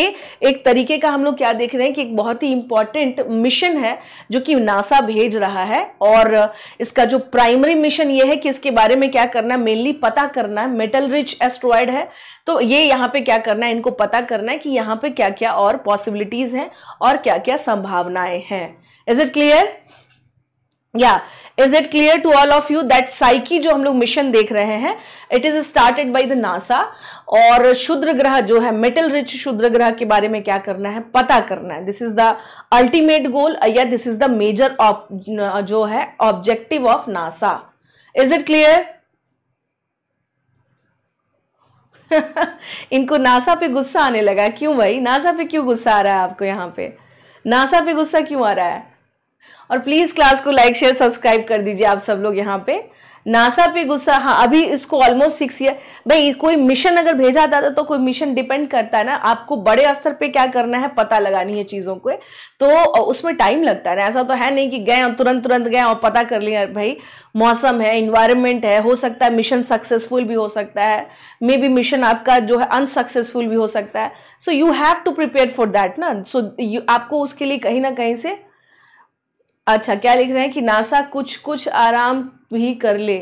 एक तरीके का हम लोग क्या देख रहे हैं कि एक बहुत ही इम्पॉर्टेंट मिशन है जो कि नासा भेज रहा है और इसका जो प्राइमरी मिशन ये है कि इसके बारे में क्या करना है मेनली पता करना है मेटल रिच एस्ट्रॉयड है तो ये यहाँ पे क्या करना है इनको पता करना है कि यहाँ पे क्या क्या और पॉसिबिलिटीज हैं और क्या क्या संभावनाएं हैं इज इट क्लियर या is it clear to all of you that Psyche जो हम लोग मिशन देख रहे हैं it is started by the NASA और शुद्र ग्रह जो है मेटल रिच शुद्र ग्रह के बारे में क्या करना है पता करना है this is the ultimate goal या दिस इज द मेजर जो है objective of NASA is it clear इनको नासा पे गुस्सा आने लगा क्यों भाई नासा पे क्यों गुस्सा आ रहा है आपको यहाँ पे नासा पे गुस्सा क्यों आ रहा है और प्लीज़ क्लास को लाइक शेयर सब्सक्राइब कर दीजिए आप सब लोग यहाँ पे नासा पे गुस्सा हाँ अभी इसको ऑलमोस्ट सिक्स ईयर भाई कोई मिशन अगर भेजा जाता तो कोई मिशन डिपेंड करता है ना आपको बड़े स्तर पे क्या करना है पता लगानी है चीज़ों को तो उसमें टाइम लगता है ऐसा तो है नहीं कि गए और तुरंत तुरंत गए और पता कर लिया भाई मौसम है इन्वायरमेंट है हो सकता है मिशन सक्सेसफुल भी हो सकता है मे बी मिशन आपका जो है अनसक्सेसफुल भी हो सकता है so you have to prepare for that ना सो so, आपको उसके लिए कहीं ना कहीं से अच्छा क्या लिख रहे हैं कि नासा कुछ कुछ आराम भी कर ले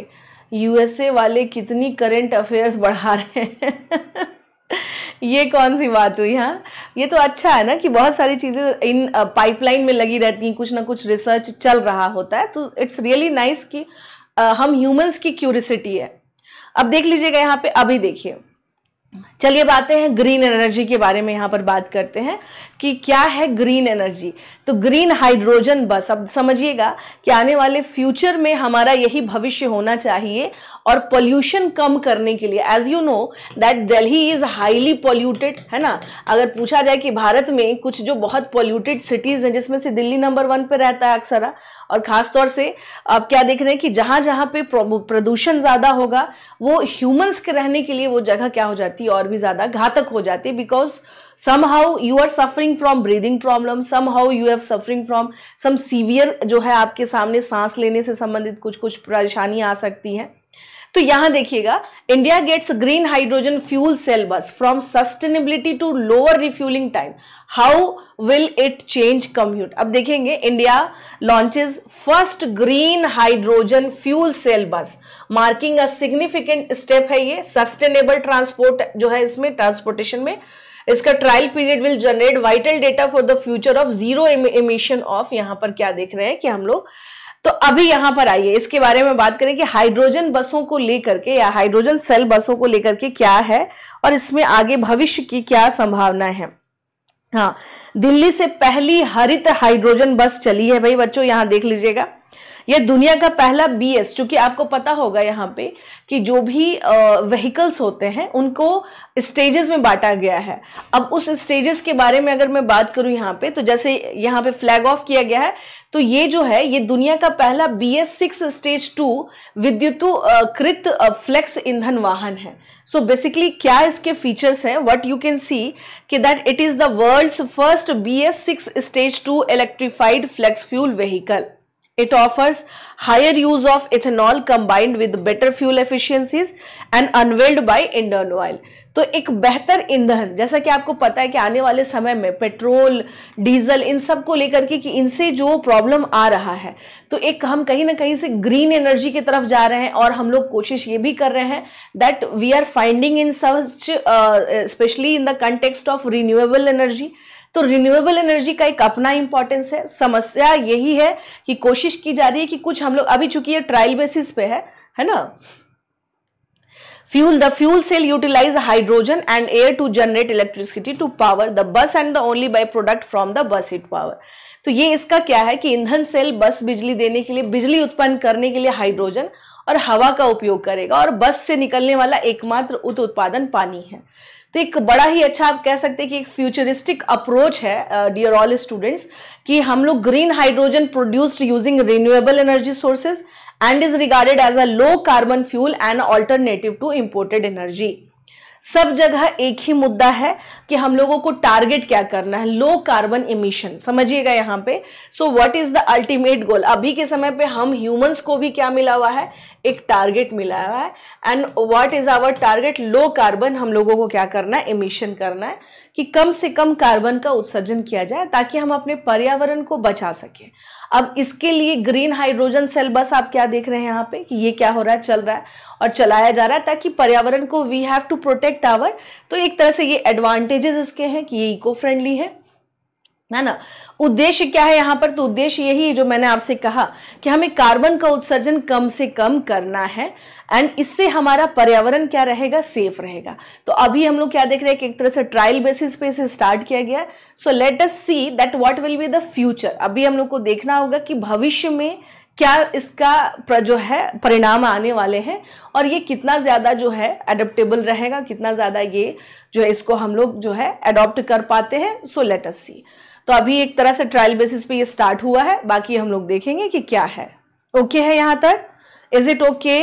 यूएसए वाले कितनी करेंट अफेयर्स बढ़ा रहे हैं [laughs] ये कौन सी बात हुई हाँ ये तो अच्छा है ना कि बहुत सारी चीज़ें इन पाइपलाइन में लगी रहती हैं कुछ ना कुछ रिसर्च चल रहा होता है तो इट्स रियली नाइस कि हम ह्यूमंस की क्यूरिसिटी है अब देख लीजिएगा यहाँ पे अभी देखिए चलिए बातें हैं ग्रीन एनर्जी के बारे में यहाँ पर बात करते हैं कि क्या है ग्रीन एनर्जी तो ग्रीन हाइड्रोजन बस अब समझिएगा कि आने वाले फ्यूचर में हमारा यही भविष्य होना चाहिए और पोल्यूशन कम करने के लिए as you know that Delhi is highly polluted है ना अगर पूछा जाए कि भारत में कुछ जो बहुत पोल्यूटेड सिटीज हैं जिसमें से दिल्ली नंबर वन पे रहता है अक्सर और खासतौर से आप क्या देख रहे हैं कि जहां जहां पे प्रदूषण ज़्यादा होगा वो ह्यूमन्स के रहने के लिए वो जगह क्या हो जाती है और भी ज़्यादा घातक हो जाती है because some you are suffering from breathing problem some how you have suffering from some severe जो है आपके सामने सांस लेने से संबंधित कुछ कुछ परेशानी आ सकती है तो यहां देखिएगा India gets green hydrogen fuel cell bus from sustainability to lower refuelling time how will it change commute अब देखेंगे India launches first green hydrogen fuel cell bus marking a significant step है ये सस्टेनेबल ट्रांसपोर्ट जो है इसमें transportation में इसका trial period will generate vital data for the future of zero emission of यहां पर क्या देख रहे हैं कि हम लोग तो अभी यहां पर आइए इसके बारे में बात करें कि हाइड्रोजन बसों को लेकर के या हाइड्रोजन सेल बसों को लेकर के क्या है और इसमें आगे भविष्य की क्या संभावना है हाँ दिल्ली से पहली हरित हाइड्रोजन बस चली है भाई बच्चों यहां देख लीजिएगा यह दुनिया का पहला बी एस चूंकि आपको पता होगा यहाँ पे कि जो भी व्हीकल्स होते हैं उनको स्टेजेस में बांटा गया है अब उस स्टेजेस के बारे में अगर मैं बात करूँ यहाँ पे तो जैसे यहाँ पे फ्लैग ऑफ किया गया है तो ये जो है ये दुनिया का पहला B S six stage two विद्युतकृत फ्लेक्स ईंधन वाहन है सो so बेसिकली क्या इसके फीचर्स हैं व्हाट यू कैन सी कि that it is the world's first B S six stage two electrified flex fuel vehicle It offers higher use of ethanol combined with better fuel efficiencies and unveiled by indian oil तो एक बेहतर ईंधन जैसा कि आपको पता है कि आने वाले समय में पेट्रोल डीजल इन सब को लेकर के कि इनसे जो प्रॉब्लम आ रहा है तो एक हम कहीं ना कहीं से ग्रीन एनर्जी की तरफ जा रहे हैं और हम लोग कोशिश ये भी कर रहे हैं that we are finding in such specially in the context of renewable energy तो रिन्यूएबल एनर्जी का एक अपना इंपॉर्टेंस है समस्या यही है कि कोशिश की जा रही है कि कुछ हम लोग अभी चूंकि ये ट्रायल बेसिस पे है है ना the fuel cell utilize hydrogen and air to generate electricity to power the bus and the only by product from the bus it power तो ये इसका क्या है कि ईंधन सेल बस बिजली देने के लिए बिजली उत्पन्न करने के लिए हाइड्रोजन और हवा का उपयोग करेगा और बस से निकलने वाला एकमात्र उत उत्पादन पानी है तो एक बड़ा ही अच्छा आप कह सकते हैं कि एक फ्यूचरिस्टिक अप्रोच है डियर ऑल स्टूडेंट्स कि हम लोग green hydrogen produced using renewable energy sources and is regarded as a low carbon fuel and alternative to imported energy सब जगह एक ही मुद्दा है कि हम लोगों को टारगेट क्या करना है लो कार्बन इमिशन समझिएगा यहाँ पे so what is the ultimate goal अभी के समय पे हम ह्यूमंस को भी क्या मिला हुआ है एक टारगेट मिला हुआ है and what is our target low carbon हम लोगों को क्या करना है इमिशन करना है कि कम से कम कार्बन का उत्सर्जन किया जाए ताकि हम अपने पर्यावरण को बचा सकें अब इसके लिए ग्रीन हाइड्रोजन सेल बस आप क्या देख रहे हैं यहाँ पे कि ये क्या हो रहा है चल रहा है और चलाया जा रहा है ताकि पर्यावरण को we have to protect our तो एक तरह से ये एडवांटेजेस इसके हैं कि ये इको फ्रेंडली है है ना उद्देश्य क्या है यहाँ पर तो उद्देश्य यही जो मैंने आपसे कहा कि हमें कार्बन का उत्सर्जन कम से कम करना है एंड इससे हमारा पर्यावरण क्या रहेगा सेफ रहेगा तो अभी हम लोग क्या देख रहे हैं कि एक तरह से ट्रायल बेसिस पे इसे स्टार्ट किया गया है so let us see that what will be the future अभी हम लोग को देखना होगा कि भविष्य में क्या इसका जो है परिणाम आने वाले हैं और ये कितना ज़्यादा जो है एडोप्टेबल रहेगा कितना ज़्यादा ये जो है इसको हम लोग जो है एडॉप्ट कर पाते हैं सो लेट अस सी तो अभी एक तरह से ट्रायल बेसिस पे ये स्टार्ट हुआ है बाकी हम लोग देखेंगे कि क्या है ओके okay है यहां तक is it okay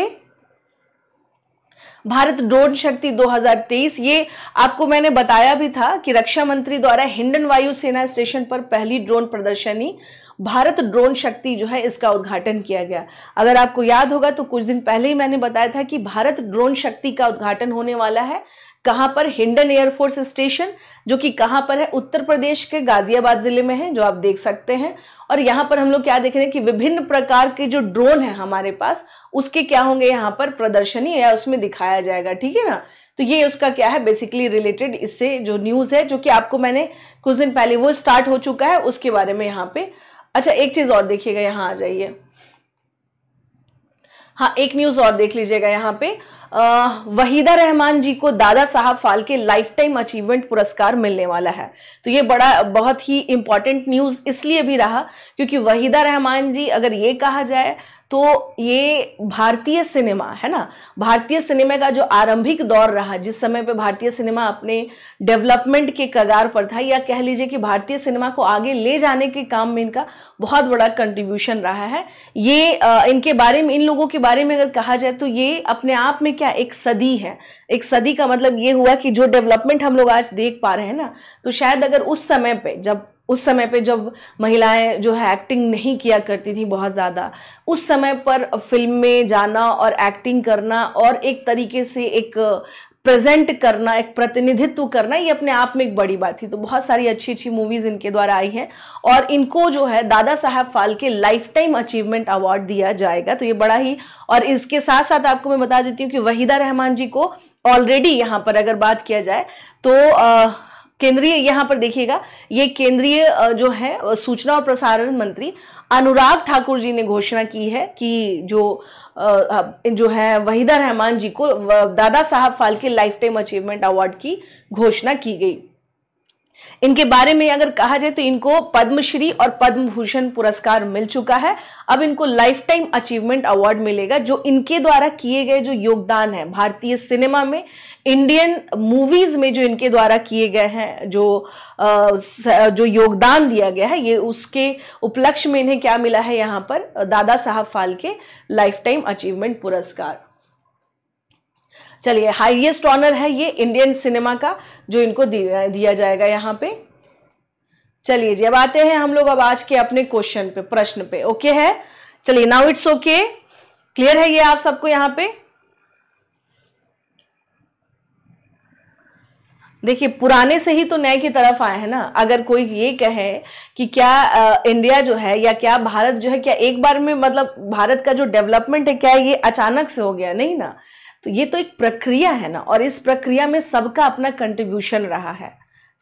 Bharat drone Shakti 2023 ये आपको मैंने बताया भी था कि रक्षा मंत्री द्वारा हिंडन वायुसेना स्टेशन पर पहली ड्रोन प्रदर्शनी भारत ड्रोन शक्ति जो है इसका उद्घाटन किया गया अगर आपको याद होगा तो कुछ दिन पहले ही मैंने बताया था कि भारत ड्रोन शक्ति का उद्घाटन होने वाला है कहां पर हिंडन एयरफोर्स स्टेशन जो कि कहाँ पर है उत्तर प्रदेश के गाजियाबाद ज़िले में है जो आप देख सकते हैं और यहाँ पर हम लोग क्या देख रहे हैं कि विभिन्न प्रकार के जो ड्रोन है हमारे पास उसके क्या होंगे यहाँ पर प्रदर्शनी या उसमें दिखाया जाएगा ठीक है ना तो ये उसका क्या है बेसिकली रिलेटेड इससे जो न्यूज़ है जो कि आपको मैंने कुछ दिन पहले वो स्टार्ट हो चुका है उसके बारे में यहाँ पे अच्छा एक चीज़ और देखिएगा यहाँ आ जाइए हाँ एक न्यूज़ और देख लीजिएगा यहाँ पे वहीदा रहमान जी को Dada Saheb Phalke lifetime achievement पुरस्कार मिलने वाला है तो ये बड़ा बहुत ही इंपॉर्टेंट न्यूज़ इसलिए भी रहा क्योंकि वहीदा रहमान जी अगर ये कहा जाए तो ये भारतीय सिनेमा है ना भारतीय सिनेमा का जो आरंभिक दौर रहा जिस समय पे भारतीय सिनेमा अपने डेवलपमेंट के कगार पर था या कह लीजिए कि भारतीय सिनेमा को आगे ले जाने के काम में इनका बहुत बड़ा कंट्रीब्यूशन रहा है ये आ, इनके बारे में इन लोगों के बारे में अगर कहा जाए तो ये अपने आप में क्या एक सदी है एक सदी का मतलब ये हुआ कि जो डेवलपमेंट हम लोग आज देख पा रहे हैं ना तो शायद अगर उस समय पर जब उस समय पे जब महिलाएं जो है एक्टिंग नहीं किया करती थी बहुत ज़्यादा उस समय पर फिल्म में जाना और एक्टिंग करना और एक तरीके से एक प्रेजेंट करना एक प्रतिनिधित्व करना ये अपने आप में एक बड़ी बात थी तो बहुत सारी अच्छी अच्छी मूवीज़ इनके द्वारा आई हैं और इनको जो है Dada Saheb Phalke lifetime achievement award दिया जाएगा तो ये बड़ा ही और इसके साथ साथ आपको मैं बता देती हूँ कि वहीदा रहमान जी को ऑलरेडी यहाँ पर अगर बात किया जाए तो आ, केंद्रीय यहाँ पर देखिएगा ये केंद्रीय जो है सूचना और प्रसारण मंत्री अनुराग ठाकुर जी ने घोषणा की है कि जो जो है वहीदा रहमान जी को Dada Saheb Phalke lifetime achievement award की घोषणा की गई इनके बारे में अगर कहा जाए तो इनको पद्मश्री और पद्म भूषण पुरस्कार मिल चुका है अब इनको लाइफ टाइम अचीवमेंट अवार्ड मिलेगा जो इनके द्वारा किए गए जो योगदान है भारतीय सिनेमा में इंडियन मूवीज में जो इनके द्वारा किए गए हैं जो जो योगदान दिया गया है ये उसके उपलक्ष्य में इन्हें क्या मिला है यहाँ पर दादा Saheb Phalke lifetime achievement पुरस्कार चलिए हाईएस्ट ऑनर है ये इंडियन सिनेमा का जो इनको दिया जाएगा यहाँ पे चलिए जी अब आते हैं हम लोग अब आज के अपने क्वेश्चन पे प्रश्न पे ओके है चलिए नाउ इट्स ओके क्लियर है ये आप सबको यहाँ पे देखिए पुराने से ही तो नए की तरफ आए हैं ना अगर कोई ये कहे कि क्या आ, इंडिया जो है या क्या भारत जो है क्या एक बार में मतलब भारत का जो डेवलपमेंट है क्या ये अचानक से हो गया नहीं ना तो ये तो एक प्रक्रिया है ना और इस प्रक्रिया में सबका अपना कंट्रीब्यूशन रहा है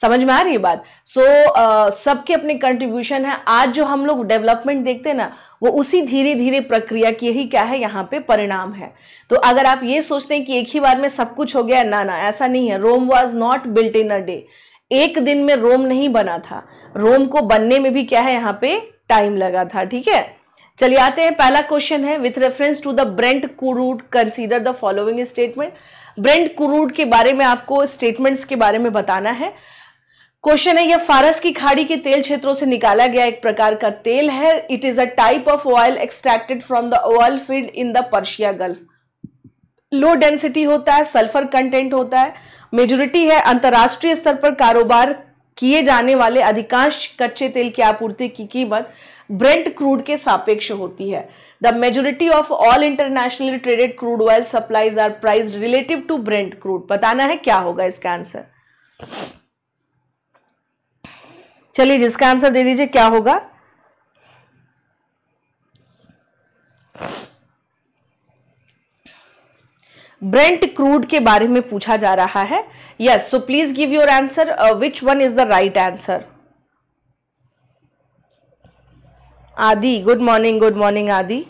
समझ में आ रही है बात सो so, uh, सबके अपने कंट्रीब्यूशन है आज जो हम लोग डेवलपमेंट देखते हैं ना वो उसी धीरे धीरे प्रक्रिया की ही क्या है यहाँ पे परिणाम है तो अगर आप ये सोचते हैं कि एक ही बार में सब कुछ हो गया ना ना ऐसा नहीं है Rome was not built in a day एक दिन में रोम नहीं बना था रोम को बनने में भी क्या है यहाँ पे टाइम लगा था ठीक है चलिए आते हैं पहला क्वेश्चन है with reference to the Brent crude consider the following statement Brent crude के बारे में आपको स्टेटमेंट्स के बारे में बताना है क्वेश्चन है यह फारस की खाड़ी के तेल क्षेत्रों से निकाला गया एक प्रकार का तेल है it is a type of oil extracted from the oil field in the Persia gulf low density होता है सल्फर कंटेंट होता है मेजोरिटी है अंतर्राष्ट्रीय स्तर पर कारोबार किए जाने वाले अधिकांश कच्चे तेल की आपूर्ति की कीमत ब्रेंट क्रूड के सापेक्ष होती है the majority of all internationally traded crude oil supplies are price relative to Brent crude बताना है क्या होगा इसका आंसर चलिए जिसका आंसर दे दीजिए क्या होगा ब्रेंट क्रूड के बारे में पूछा जा रहा है yes so please give your answer which one is the right answer Aadi good morning good morning Aadi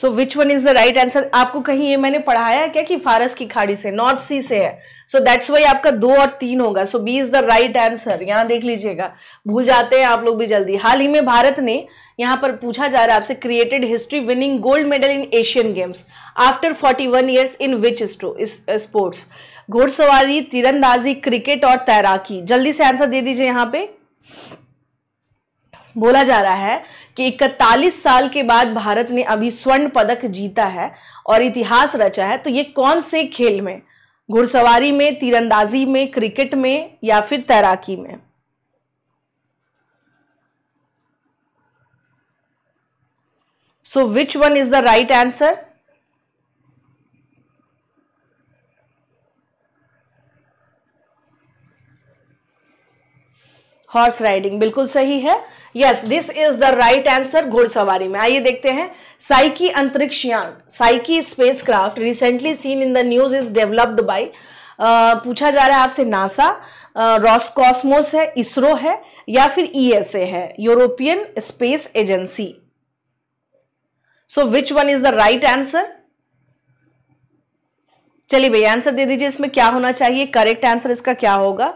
so which one is the right answer आपको कहीं ये मैंने पढ़ाया है क्या कि फारस की खाड़ी से नॉर्थ सी से है सो दैट्स वाई आपका दो और तीन होगा so B is the right answer यहाँ देख लीजिएगा भूल जाते हैं आप लोग भी जल्दी हाल ही में भारत ने यहाँ पर पूछा जा रहा है आपसे created history winning gold medal in Asian games after forty one years in which sports घोड़सवारी तीरंदाजी क्रिकेट और तैराकी जल्दी से आंसर दे दीजिए यहाँ पे बोला जा रहा है कि इकतालीस साल के बाद भारत ने अभी स्वर्ण पदक जीता है और इतिहास रचा है तो ये कौन से खेल में घुड़सवारी में तीरंदाजी में क्रिकेट में या फिर तैराकी में so which one is the right answer horse riding बिल्कुल सही है yes this is the right answer घोड़सवारी में आइए देखते हैं साइकी अंतरिक्ष यान Psyche craft recently seen in the news is developed by पूछा जा रहा है आपसे नासा रॉसकॉस्मोस है इसरो है या फिर ईएसए e है European Space Agency so which one is the right answer चलिए भैया आंसर दे दीजिए इसमें क्या होना चाहिए करेक्ट आंसर इसका क्या होगा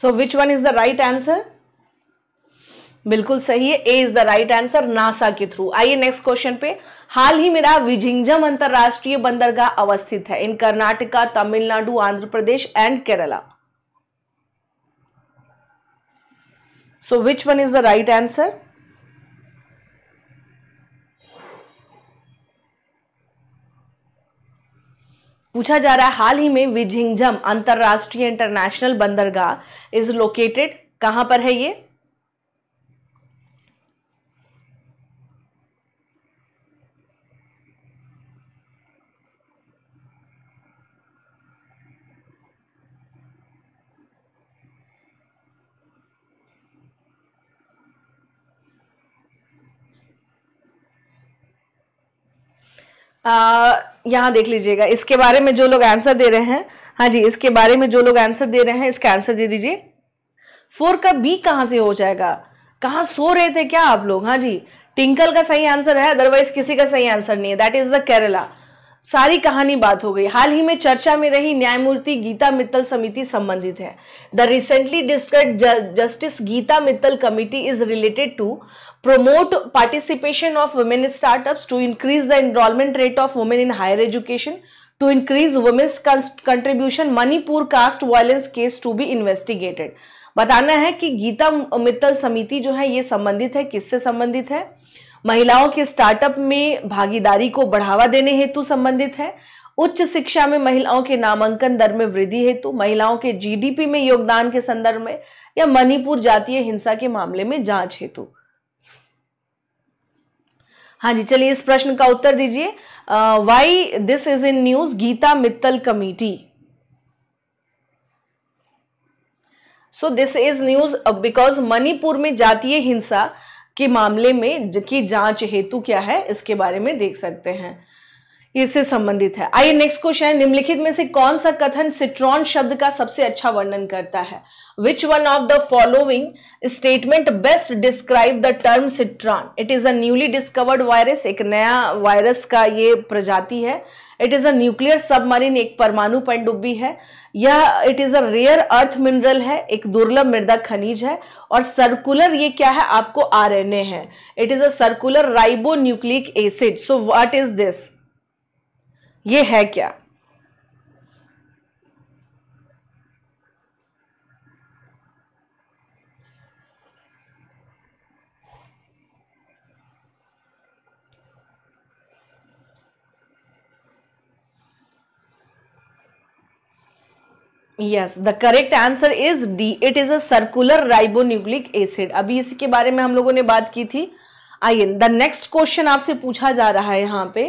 so which one is the right answer बिल्कुल सही है A is the right answer NASA के थ्रू आइए नेक्स्ट क्वेश्चन पे हाल ही मेरा विझिंगजम अंतरराष्ट्रीय बंदरगाह अवस्थित है in Karnataka Tamil Nadu Andhra Pradesh and Kerala so which one is the right answer पूछा जा रहा है हाल ही में विझिंगझम अंतर्राष्ट्रीय इंटरनेशनल बंदरगाह इज लोकेटेड कहां पर है ये यहाँ देख लीजिएगा इसके बारे में जो लोग आंसर दे रहे हैं हाँ जी इसके बारे में जो लोग आंसर दे रहे हैं इसका आंसर दे दीजिए फोर का बी कहाँ से हो जाएगा कहाँ सो रहे थे क्या आप लोग हाँ जी टिंकल का सही आंसर है अदरवाइज किसी का सही आंसर नहीं है दैट इज द केरला सारी कहानी बात हो गई हाल ही में चर्चा में रही न्यायमूर्ति गीता मित्तल समिति संबंधित है the recently discussed justice Gita Mittal committee is related to promote participation of women startup to increase the enrolment rate of women in higher education to to increase women's contribution Manipur caste violence case to be investigated बताना है कि गीता मित्तल समिति जो है ये संबंधित है किससे संबंधित है महिलाओं के स्टार्टअप में भागीदारी को बढ़ावा देने हेतु संबंधित है उच्च शिक्षा में महिलाओं के नामांकन दर में वृद्धि हेतु महिलाओं के जीडीपी में योगदान के संदर्भ में या मणिपुर जातीय हिंसा के मामले में जांच हेतु हाँ जी चलिए इस प्रश्न का उत्तर दीजिए why this is in news Geeta Mittal committee so this is news because Manipur में जातीय हिंसा के मामले में की जांच हेतु क्या है इसके बारे में देख सकते हैं इससे संबंधित है आइए नेक्स्ट क्वेश्चन है निम्नलिखित में से कौन सा कथन सिट्रॉन शब्द का सबसे अच्छा वर्णन करता है which one of the following statement best describe the term citron it is a newly discovered virus एक नया वायरस का ये प्रजाति है it is a nuclear submarine एक परमाणु पनडुब्बी है यह it is a rare earth mineral है एक दुर्लभ मृदा खनिज है और सर्कुलर ये क्या है आपको आरएनए है it is a circular ribonucleic acid so what is this ये है क्या yes the correct answer is D it is a circular ribonucleic acid अभी इसी के बारे में हम लोगों ने बात की थी आइए द नेक्स्ट क्वेश्चन आपसे पूछा जा रहा है यहाँ पे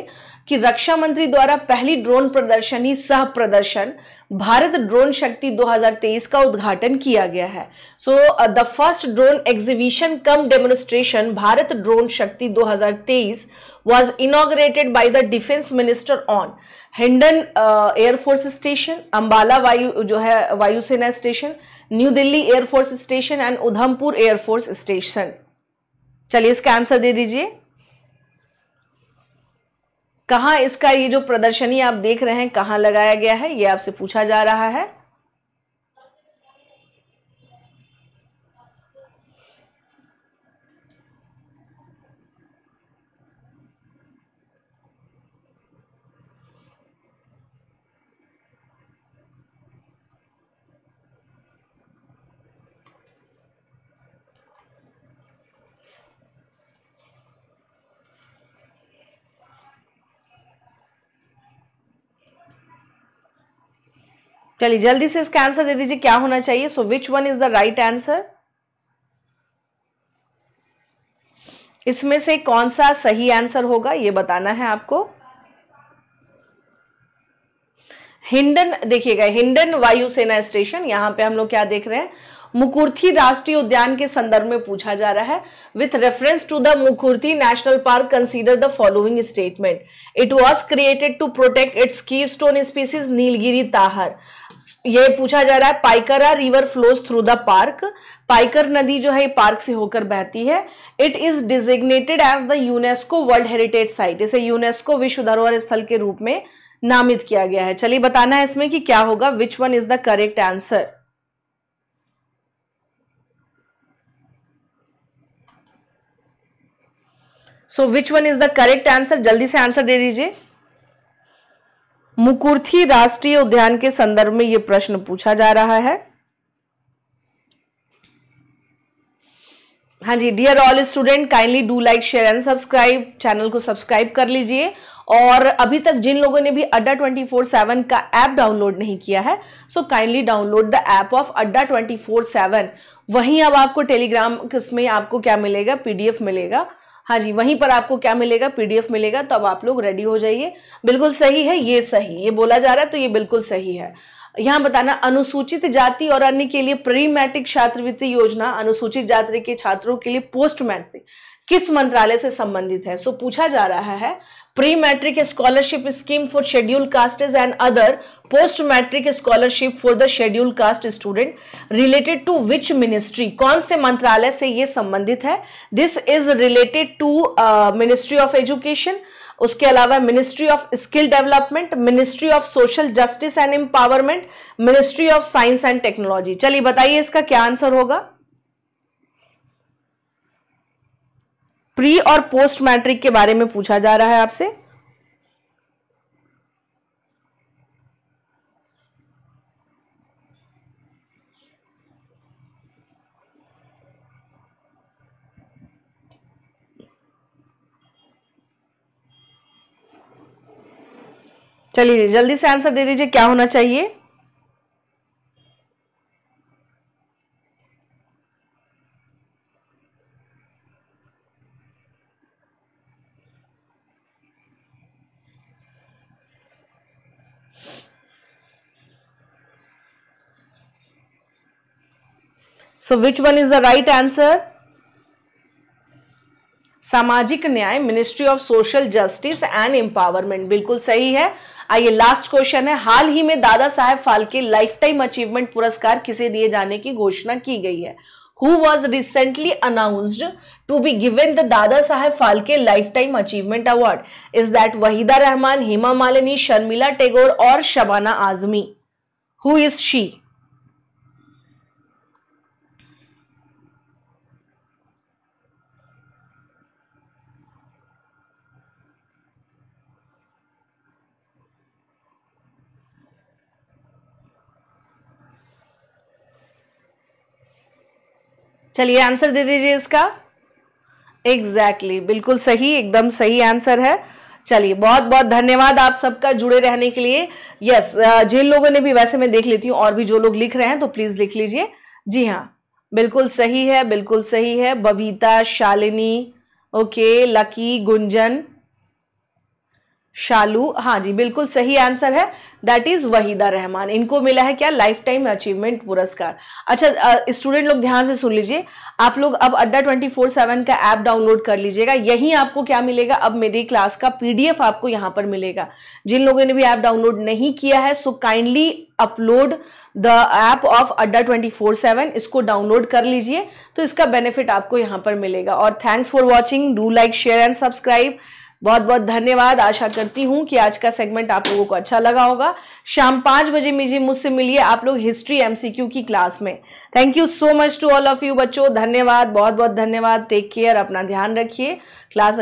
कि रक्षा मंत्री द्वारा पहली ड्रोन प्रदर्शनी सह प्रदर्शन भारत ड्रोन शक्ति 2023 का उद्घाटन किया गया है so the first drone exhibition cum demonstration Bharat drone Shakti 2023 was inaugurated by the defence minister on Hindon air force station Ambala वायु जो है वायुसेना station new Delhi air force station and Udhampur air force station चलिए इसका आंसर दे दीजिए कहाँ इसका ये जो प्रदर्शनी आप देख रहे हैं कहाँ लगाया गया है ये आपसे पूछा जा रहा है चलिए जल्दी से इसका आंसर दे दीजिए क्या होना चाहिए so which one is the right answer इसमें से कौन सा सही आंसर होगा ये बताना है आपको हिंडन देखिएगा हिंडन वायुसेना स्टेशन यहां पे हम लोग क्या देख रहे हैं मुकुर्थी राष्ट्रीय उद्यान के संदर्भ में पूछा जा रहा है with reference to the Mukurthi national park consider the following statement it was created to protect its keystone species Nilgiri Tahir ये पूछा जा रहा है Pykara river flows through the park Pykara नदी जो है पार्क से होकर बहती है it is designated as the UNESCO world heritage site इसे यूनेस्को विश्व धरोहर स्थल के रूप में नामित किया गया है चलिए बताना है इसमें कि क्या होगा which one is the correct answer so which one is the correct answer जल्दी से आंसर दे दीजिए मुकुर्थी राष्ट्रीय उद्यान के संदर्भ में यह प्रश्न पूछा जा रहा है हाँ जी dear all student kindly do like share and subscribe channel को सब्सक्राइब कर लीजिए और अभी तक जिन लोगों ने भी अड्डा ट्वेंटी फोर सेवन का ऐप डाउनलोड नहीं किया है so kindly download the app of Adda twenty four seven वहीं अब आपको टेलीग्राम किस में आपको क्या मिलेगा पीडीएफ मिलेगा हाँ जी वहीं पर आपको क्या मिलेगा पीडीएफ मिलेगा तब आप लोग रेडी हो जाइए बिल्कुल सही है ये सही ये बोला जा रहा है तो ये बिल्कुल सही है यहाँ बताना अनुसूचित जाति और अन्य के लिए प्री मैट्रिक छात्रवृत्ति योजना अनुसूचित जाति के छात्रों के लिए पोस्ट मैट्रिक किस मंत्रालय से संबंधित है सो so, पूछा जा रहा है pre matric scholarship scheme for schedule castes and other post matric scholarship for the schedule caste student related to which ministry कौन से मंत्रालय से ये संबंधित है this is related to ministry of education उसके अलावा ministry of skill development ministry of social justice and empowerment ministry of science and technology चलिए बताइए इसका क्या आंसर होगा प्री और पोस्ट मैट्रिक के बारे में पूछा जा रहा है आपसे चलिए जल्दी से आंसर दे दीजिए क्या होना चाहिए so which one is the right answer सामाजिक न्याय ministry of social justice and empowerment बिल्कुल सही है आइए लास्ट क्वेश्चन है हाल ही में Dada Saheb Phalke lifetime achievement पुरस्कार किसे दिए जाने की घोषणा की गई है who was recently announced to be given the Dada Saheb Phalke lifetime achievement award is that Waheeda Rehman Hema Malini Sharmila Tagore और Shabana Azmi who is she चलिए आंसर दे दीजिए इसका एग्जैक्टली exactly, बिल्कुल सही एकदम सही आंसर है चलिए बहुत बहुत धन्यवाद आप सबका जुड़े रहने के लिए यस जिन लोगों ने भी वैसे मैं देख लेती हूँ और भी जो लोग लिख रहे हैं तो प्लीज़ लिख लीजिए जी हाँ बिल्कुल सही है बिल्कुल सही है बबीता शालिनी ओके लकी गुंजन शालू हाँ जी बिल्कुल सही आंसर है दैट इज वहीदा रहमान इनको मिला है क्या लाइफ टाइम अचीवमेंट पुरस्कार अच्छा स्टूडेंट लोग ध्यान से सुन लीजिए आप लोग अब अड्डा ट्वेंटी फोर सेवन का ऐप डाउनलोड कर लीजिएगा यहीं आपको क्या मिलेगा अब मेरी क्लास का पीडीएफ आपको यहाँ पर मिलेगा जिन लोगों ने भी ऐप डाउनलोड नहीं किया है so kindly upload the app of Adda twenty four seven इसको डाउनलोड कर लीजिए तो इसका बेनिफिट आपको यहाँ पर मिलेगा और thanks for watching do like share and subscribe बहुत बहुत धन्यवाद आशा करती हूँ कि आज का सेगमेंट आप लोगों को अच्छा लगा होगा शाम पाँच बजे मुझे मुझसे मिलिए आप लोग हिस्ट्री एमसीक्यू की क्लास में thank you so much to all of you बच्चों धन्यवाद बहुत बहुत धन्यवाद टेक केयर अपना ध्यान रखिए क्लास